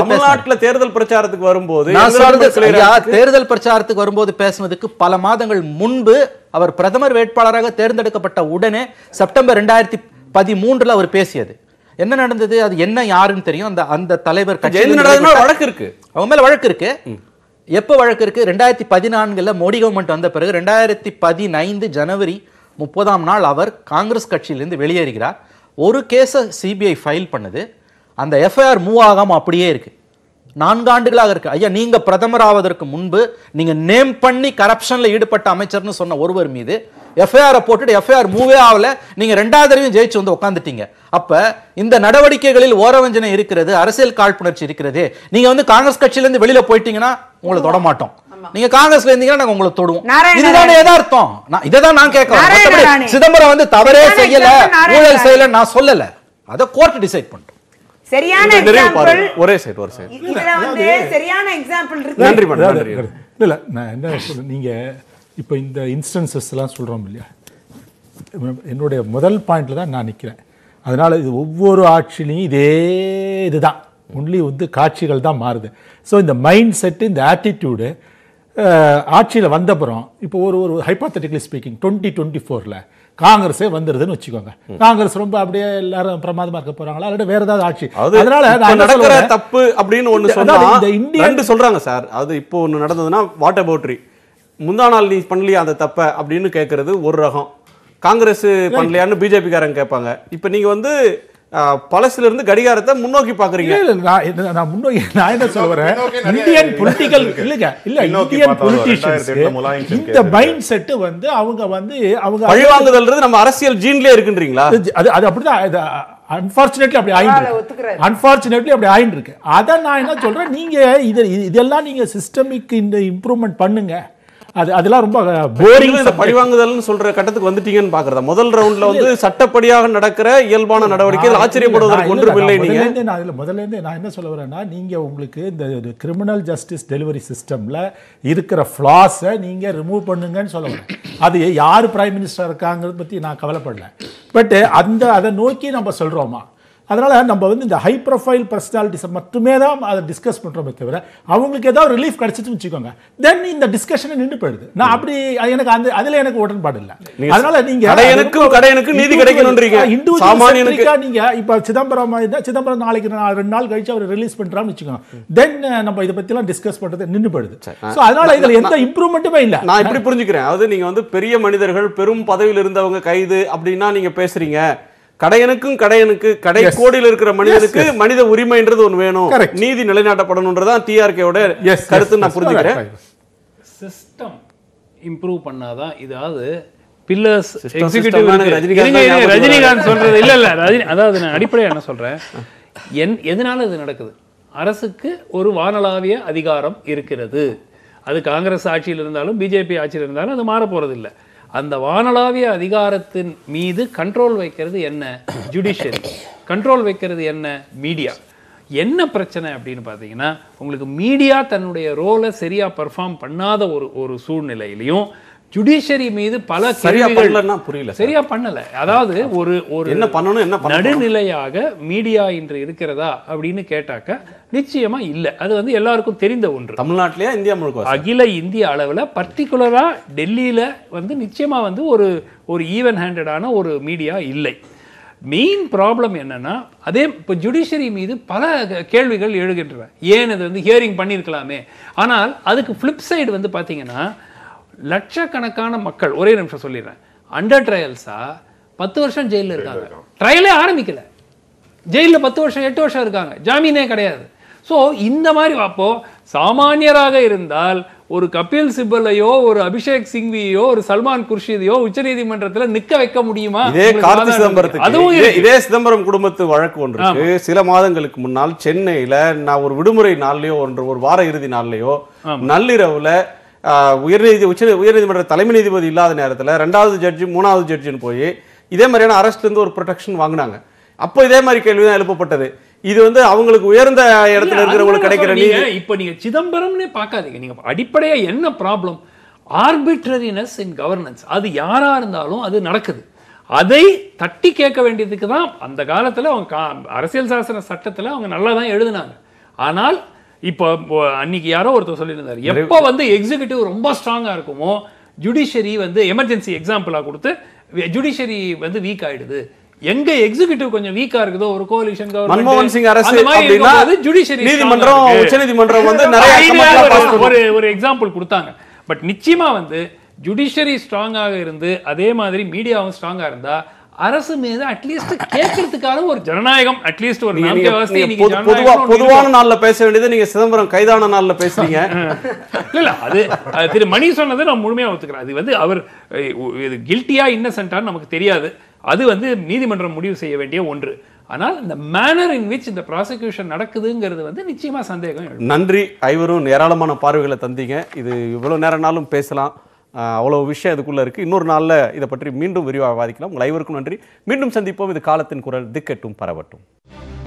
பிரச்சாரத்துக்கு வரும்போது பேசுனதுக்கு பல மாதங்கள் முன்பு அவர் பிரதமர் வேட்பாளராக தேர்ந்தெடுக்கப்பட்ட உடனே செப்டம்பர் ரெண்டாயிரத்தி பதிமூன்றுல அவர் பேசியது என்ன நடந்தது அது என்ன யாருன்னு தெரியும் அந்த அந்த தலைவர் வழக்கு இருக்கு அவங்க மேல வழக்கு இருக்கு எப்போ வழக்கு இருக்கு ரெண்டாயிரத்தி பதினான்குல மோடி கவர்மெண்ட் வந்த பிறகு ரெண்டாயிரத்தி பதினைந்து ஜனவரி முப்பதாம் நாள் அவர் காங்கிரஸ் கட்சியிலிருந்து வெளியேறுகிறார் ஒரு கேஸை சிபிஐ ஃபைல் பண்ணுது அந்த எஃப்ஐஆர் மூவ் ஆகாமல் அப்படியே இருக்குது நான்காண்டுகளாக இருக்குது ஐயா நீங்கள் பிரதமர் ஆவதற்கு முன்பு நீங்கள் நேம் பண்ணி கரப்ஷனில் ஈடுபட்ட அமைச்சர்னு சொன்ன ஒருவர் மீது எஃப்ஐஆரை போட்டுட்டு எஃப்ஐஆர் மூவே ஆகல நீங்கள் ரெண்டாவது தடவையும் ஜெயிச்சு வந்து உட்காந்துட்டீங்க அப்போ இந்த நடவடிக்கைகளில் ஓரவஞ்சனை இருக்கிறது அரசியல் காழ்ப்புணர்ச்சி இருக்கிறது நீங்கள் வந்து காங்கிரஸ் கட்சியிலேருந்து வெளியில் போயிட்டீங்கன்னா உங்களை தொடமாட்டோம் நீங்க காங்கிரஸ்ல இருந்தீங்கன்னா நாங்க உங்களை தொடுவோம் இதுதானே எதார்த்தம் நான் இதை தான் நான் கேட்கறேன் சிதம்பரம் வந்து தவறே செய்யல ஊழல் செய்யல நான் சொல்லல அத கோர்ட் டிசைட் பண்ணுறோம் சரியான எக்ஸாம்பிள் ஒரே சைடு ஒரு சைடு இதுல வந்து சரியான எக்ஸாம்பிள் இருக்கு நன்றி மேடம் இல்ல நான் என்ன சொல்றேன் நீங்க இப்போ இந்த இன்ஸ்டன்சஸ் எல்லாம் சொல்றோம் இல்லையா என்னுடைய முதல் பாயிண்ட்ல தான் நான் நிக்கிறேன் அதனால இது ஒவ்வொரு ஆட்சிலையும் இதே இதுதான் ஒன்லி வந்து காட்சிகள் தான் மாறுது ஸோ இந்த மைண்ட் செட்டு இந்த ஆட்டிடியூடு ஆட்சியில் வந்தப்புறம் இப்போ ஒரு ஒரு ஹைப்பாத்தட்டிக்கலி ஸ்பீக்கிங் டுவெண்ட்டி டுவெண்ட்டி ஃபோரில் காங்கிரஸே வந்துருதுன்னு வச்சுக்கோங்க காங்கிரஸ் ரொம்ப அப்படியே எல்லாரும் பிரமாதமா இருக்க போறாங்களா அல்லது வேற ஏதாவது ஆட்சி அதனால நடக்கிற தப்பு அப்படின்னு ஒன்று சொன்னா இந்த சொல்றாங்க சார் அது இப்போ ஒன்று நடந்ததுன்னா வாட்டர் போட்ரி முந்தா நாள் நீ பண்ணலையா அந்த தப்ப அப்படின்னு கேட்கறது ஒரு ரகம் காங்கிரஸ் பண்ணலையான்னு பிஜேபிக்காரங்க கேட்பாங்க இப்போ நீங்கள் வந்து பழசுலேருந்து கடிகாரத்தை முன்னோக்கி பார்க்குறீங்க இல்லை நான் முன்னோக்கி நான் என்ன சொல்ல இந்தியன் பொலிட்டிக்கல் இல்லைங்க இல்லை இந்தியன் பொலிட்டிஷியன்ஸ் இந்த மைண்ட் செட்டு வந்து அவங்க வந்து அவங்க பழிவாங்குதல்ன்றது நம்ம அரசியல் ஜீன்லேயே இருக்குன்றீங்களா அது அது அப்படிதான் அன்ஃபார்ச்சுனேட்லி அப்படி ஆயிட்டு அன்ஃபார்ச்சுனேட்லி அப்படி ஆயிட்டு இருக்கு அதை நான் என்ன சொல்கிறேன் நீங்கள் இது இதெல்லாம் நீங்கள் சிஸ்டமிக் இந்த இம்ப்ரூவ்மெண்ட் பண்ணுங்க அது அதெல்லாம் ரொம்ப போரிங் இந்த பழிவாங்குதல்னு சொல்ற கட்டத்துக்கு வந்துட்டீங்கன்னு பாக்குறதா முதல் ரவுண்ட்ல வந்து சட்டப்படியாக நடக்கிற இயல்பான நடவடிக்கை ஆச்சரியப்படுவதற்கு ஒன்றும் இல்லை நீங்க நான் இதுல முதல்ல இருந்து நான் என்ன சொல்ல வரேன்னா நீங்க உங்களுக்கு இந்த கிரிமினல் ஜஸ்டிஸ் டெலிவரி சிஸ்டம்ல இருக்கிற ஃப்ளாஸை நீங்க ரிமூவ் பண்ணுங்கன்னு சொல்ல வரேன் அது யார் பிரைம் மினிஸ்டர் இருக்காங்கிறத பத்தி நான் கவலைப்படல பட் அந்த அதை நோக்கி நம்ம சொல்றோமா அதனால் நம்ம வந்து இந்த ஹை ப்ரொஃபைல் பர்சனாலிட்டிஸை மட்டுமே தான் அதை டிஸ்கஸ் பண்ணுறோமே தவிர அவங்களுக்கு ஏதாவது ரிலீஃப் கிடச்சிட்டுன்னு வச்சுக்கோங்க தென் இந்த டிஸ்கஷனை நின்று போயிடுது நான் அப்படி எனக்கு அந்த அதில் எனக்கு உடன்பாடு இல்லை அதனால நீங்கள் எனக்கு கடையனுக்கு நீதி கிடைக்கணுன்றீங்க நீங்கள் இப்போ சிதம்பரம் சிதம்பரம் நாளைக்கு ரெண்டு நாள் கழிச்சு அவர் ரிலீஸ் பண்ணுறான்னு வச்சுக்கோங்க தென் நம்ம இதை பற்றிலாம் டிஸ்கஸ் பண்ணுறது நின்று போயிடுது ஸோ அதனால் இதில் எந்த இம்ப்ரூவ்மெண்ட்டுமே இல்லை நான் இப்படி புரிஞ்சுக்கிறேன் அதாவது நீங்கள் வந்து பெரிய மனிதர்கள் பெரும் பதவியில் இருந்தவங்க கைது அப்படின்னா நீங்கள் பேசுகிறீங்க கடையனுக்கும் கடையனுக்கு கடை கோடியில் இருக்கிற மனிதனுக்கு மனித உரிமைன்றது ஒன்று வேணும் நீதி நிலைநாட்டப்படணுன்றதான் டிஆர்கேவோட கருத்து நான் புரிஞ்சுக்கிறேன் சிஸ்டம் இம்ப்ரூவ் பண்ணாதான் இதாவது பில்லர்ஸ் எக்ஸிகியூட்டிவ் ரஜினிகாந்த் சொல்றது இல்ல இல்ல ரஜினி அதாவது நான் அடிப்படையாக என்ன சொல்றேன் என் எதனால இது நடக்குது அரசுக்கு ஒரு வானளாவிய அதிகாரம் இருக்கிறது அது காங்கிரஸ் ஆட்சியில் இருந்தாலும் பிஜேபி ஆட்சியில் இருந்தாலும் அது மாறப்போறது இல்லை அந்த வானளாவிய அதிகாரத்தின் மீது கண்ட்ரோல் வைக்கிறது என்ன ஜுடிஷியரி கண்ட்ரோல் வைக்கிறது என்ன மீடியா என்ன பிரச்சனை அப்படின்னு பார்த்தீங்கன்னா உங்களுக்கு மீடியா தன்னுடைய ரோலை சரியாக பர்ஃபார்ம் பண்ணாத ஒரு ஒரு சூழ்நிலையிலையும் ஜுடிஷியரி மீது பல சரியா புரியல சரியா பண்ணல அதாவது ஒரு ஒரு என்ன பண்ணணும் என்ன நடுநிலையாக மீடியா இன்று இருக்கிறதா அப்படின்னு கேட்டாக்க நிச்சயமா இல்லை அது வந்து எல்லாருக்கும் தெரிந்த ஒன்று தமிழ்நாட்டிலேயே இந்தியா முழுக்க அகில இந்திய அளவில் பர்டிகுலராக டெல்லியில் வந்து நிச்சயமாக வந்து ஒரு ஒரு ஈவன் ஹேண்டடான ஒரு மீடியா இல்லை மெயின் ப்ராப்ளம் என்னன்னா அதே இப்போ ஜுடிஷரி மீது பல கேள்விகள் எழுகின்றன ஏன் அது வந்து ஹியரிங் பண்ணியிருக்கலாமே ஆனால் அதுக்கு ஃப்ளிப் சைடு வந்து பார்த்தீங்கன்னா லட்சக்கணக்கான மக்கள் ஒரே நிமிஷம் சொல்லிடுறேன் அண்டர் ட்ரையல்ஸாக பத்து வருஷம் ஜெயிலில் இருக்காங்க ட்ரையலே ஆரம்பிக்கலை ஜெயிலில் பத்து வருஷம் எட்டு வருஷம் இருக்காங்க ஜாமீனே கிடையாது ஸோ இந்த மாதிரி அப்போது சாமானியராக இருந்தால் ஒரு கபில் சிபலையோ ஒரு அபிஷேக் சிங்வியோ ஒரு சல்மான் குர்ஷிதியோ நீதிமன்றத்தில் நிக்க வைக்க முடியுமா இதே கார்த்தி சிதம்பரத்துக்கு அதுவும் இதே சிதம்பரம் குடும்பத்து வழக்கு ஒன்று சில மாதங்களுக்கு முன்னால் சென்னையில நான் ஒரு விடுமுறை நாள்லயோ ஒன்று ஒரு வார இறுதி நாள்லயோ நள்ளிரவுல உயர்நீதி உச்ச உயர்நீதிமன்ற தலைமை நீதிபதி இல்லாத நேரத்தில் ரெண்டாவது ஜட்ஜு மூணாவது ஜட்ஜுன்னு போய் இதே மாதிரியான அரஸ்ட்லேருந்து ஒரு ப்ரொடெக்ஷன் வாங்கினாங்க அப்போ இதே மாதிரி கேள்வி தான் எழுப்பப்பட்டது இது வந்து அவங்களுக்கு உயர்ந்த இடத்துல இருக்கிறவங்களுக்கு கிடைக்கிற நீங்க இப்ப நீங்க சிதம்பரம்னே பார்க்காதீங்க நீங்க அடிப்படையா என்ன ப்ராப்ளம் ஆர்பிட்ரரினஸ் இன் கவர்னன்ஸ் அது யாரா இருந்தாலும் அது நடக்குது அதை தட்டி கேட்க வேண்டியதுக்கு தான் அந்த காலத்தில் அவங்க அரசியல் சாசன சட்டத்தில் அவங்க நல்லா தான் எழுதினாங்க ஆனால் இப்போ அன்னைக்கு யாரோ ஒருத்தர் சொல்லியிருந்தார் எப்போ வந்து எக்ஸிகியூட்டிவ் ரொம்ப ஸ்ட்ராங்காக இருக்குமோ ஜுடிஷரி வந்து எமர்ஜென்சி எக்ஸாம்பிளாக கொடுத்து ஜுடிஷரி வந்து வீக் ஆகிடுது எங்க எக்ஸிகியூட்டிவ் கொஞ்சம் வீக்கா இருக்குதோ ஒரு கோலிஷன் மன்மோகன் சிங் அரசு அப்படின்னா ஜுடிஷியரி நீதிமன்றம் உச்சநீதிமன்றம் வந்து நிறைய ஒரு ஒரு எக்ஸாம்பிள் கொடுத்தாங்க பட் நிச்சயமா வந்து ஜுடிஷியரி ஸ்ட்ராங்காக இருந்து அதே மாதிரி மீடியாவும் ஸ்ட்ராங்காக இருந்தா அரசு மீது அட்லீஸ்ட் கேட்கறதுக்கான ஒரு ஜனநாயகம் அட்லீஸ்ட் ஒரு பொதுவா பொதுவான நாள்ல பேச வேண்டியது நீங்க சிதம்பரம் கைதான நாள்ல பேசுறீங்க இல்ல அது திரு மணி சொன்னதை நான் முழுமையா ஒத்துக்கிறேன் அது வந்து அவர் இது கில்ட்டியா இன்னசென்ட்டான்னு நமக்கு தெரியாது அது வந்து நீதிமன்றம் முடிவு செய்ய வேண்டிய ஒன்று ஆனால் இந்த மேனர் இன் விச் இந்த ப்ராசிக்யூஷன் நடக்குதுங்கிறது வந்து நிச்சயமாக சந்தேகம் நன்றி ஐவரும் ஏராளமான பார்வைகளை தந்தீங்க இது இவ்வளோ நேரம்னாலும் பேசலாம் அவ்வளோ விஷயம் இதுக்குள்ளே இருக்குது இன்னொரு நாளில் இதை பற்றி மீண்டும் விரிவாக வாதிக்கலாம் உங்கள் ஐவருக்கும் நன்றி மீண்டும் சந்திப்போம் இது காலத்தின் குரல் திக்கட்டும் பரவட்டும்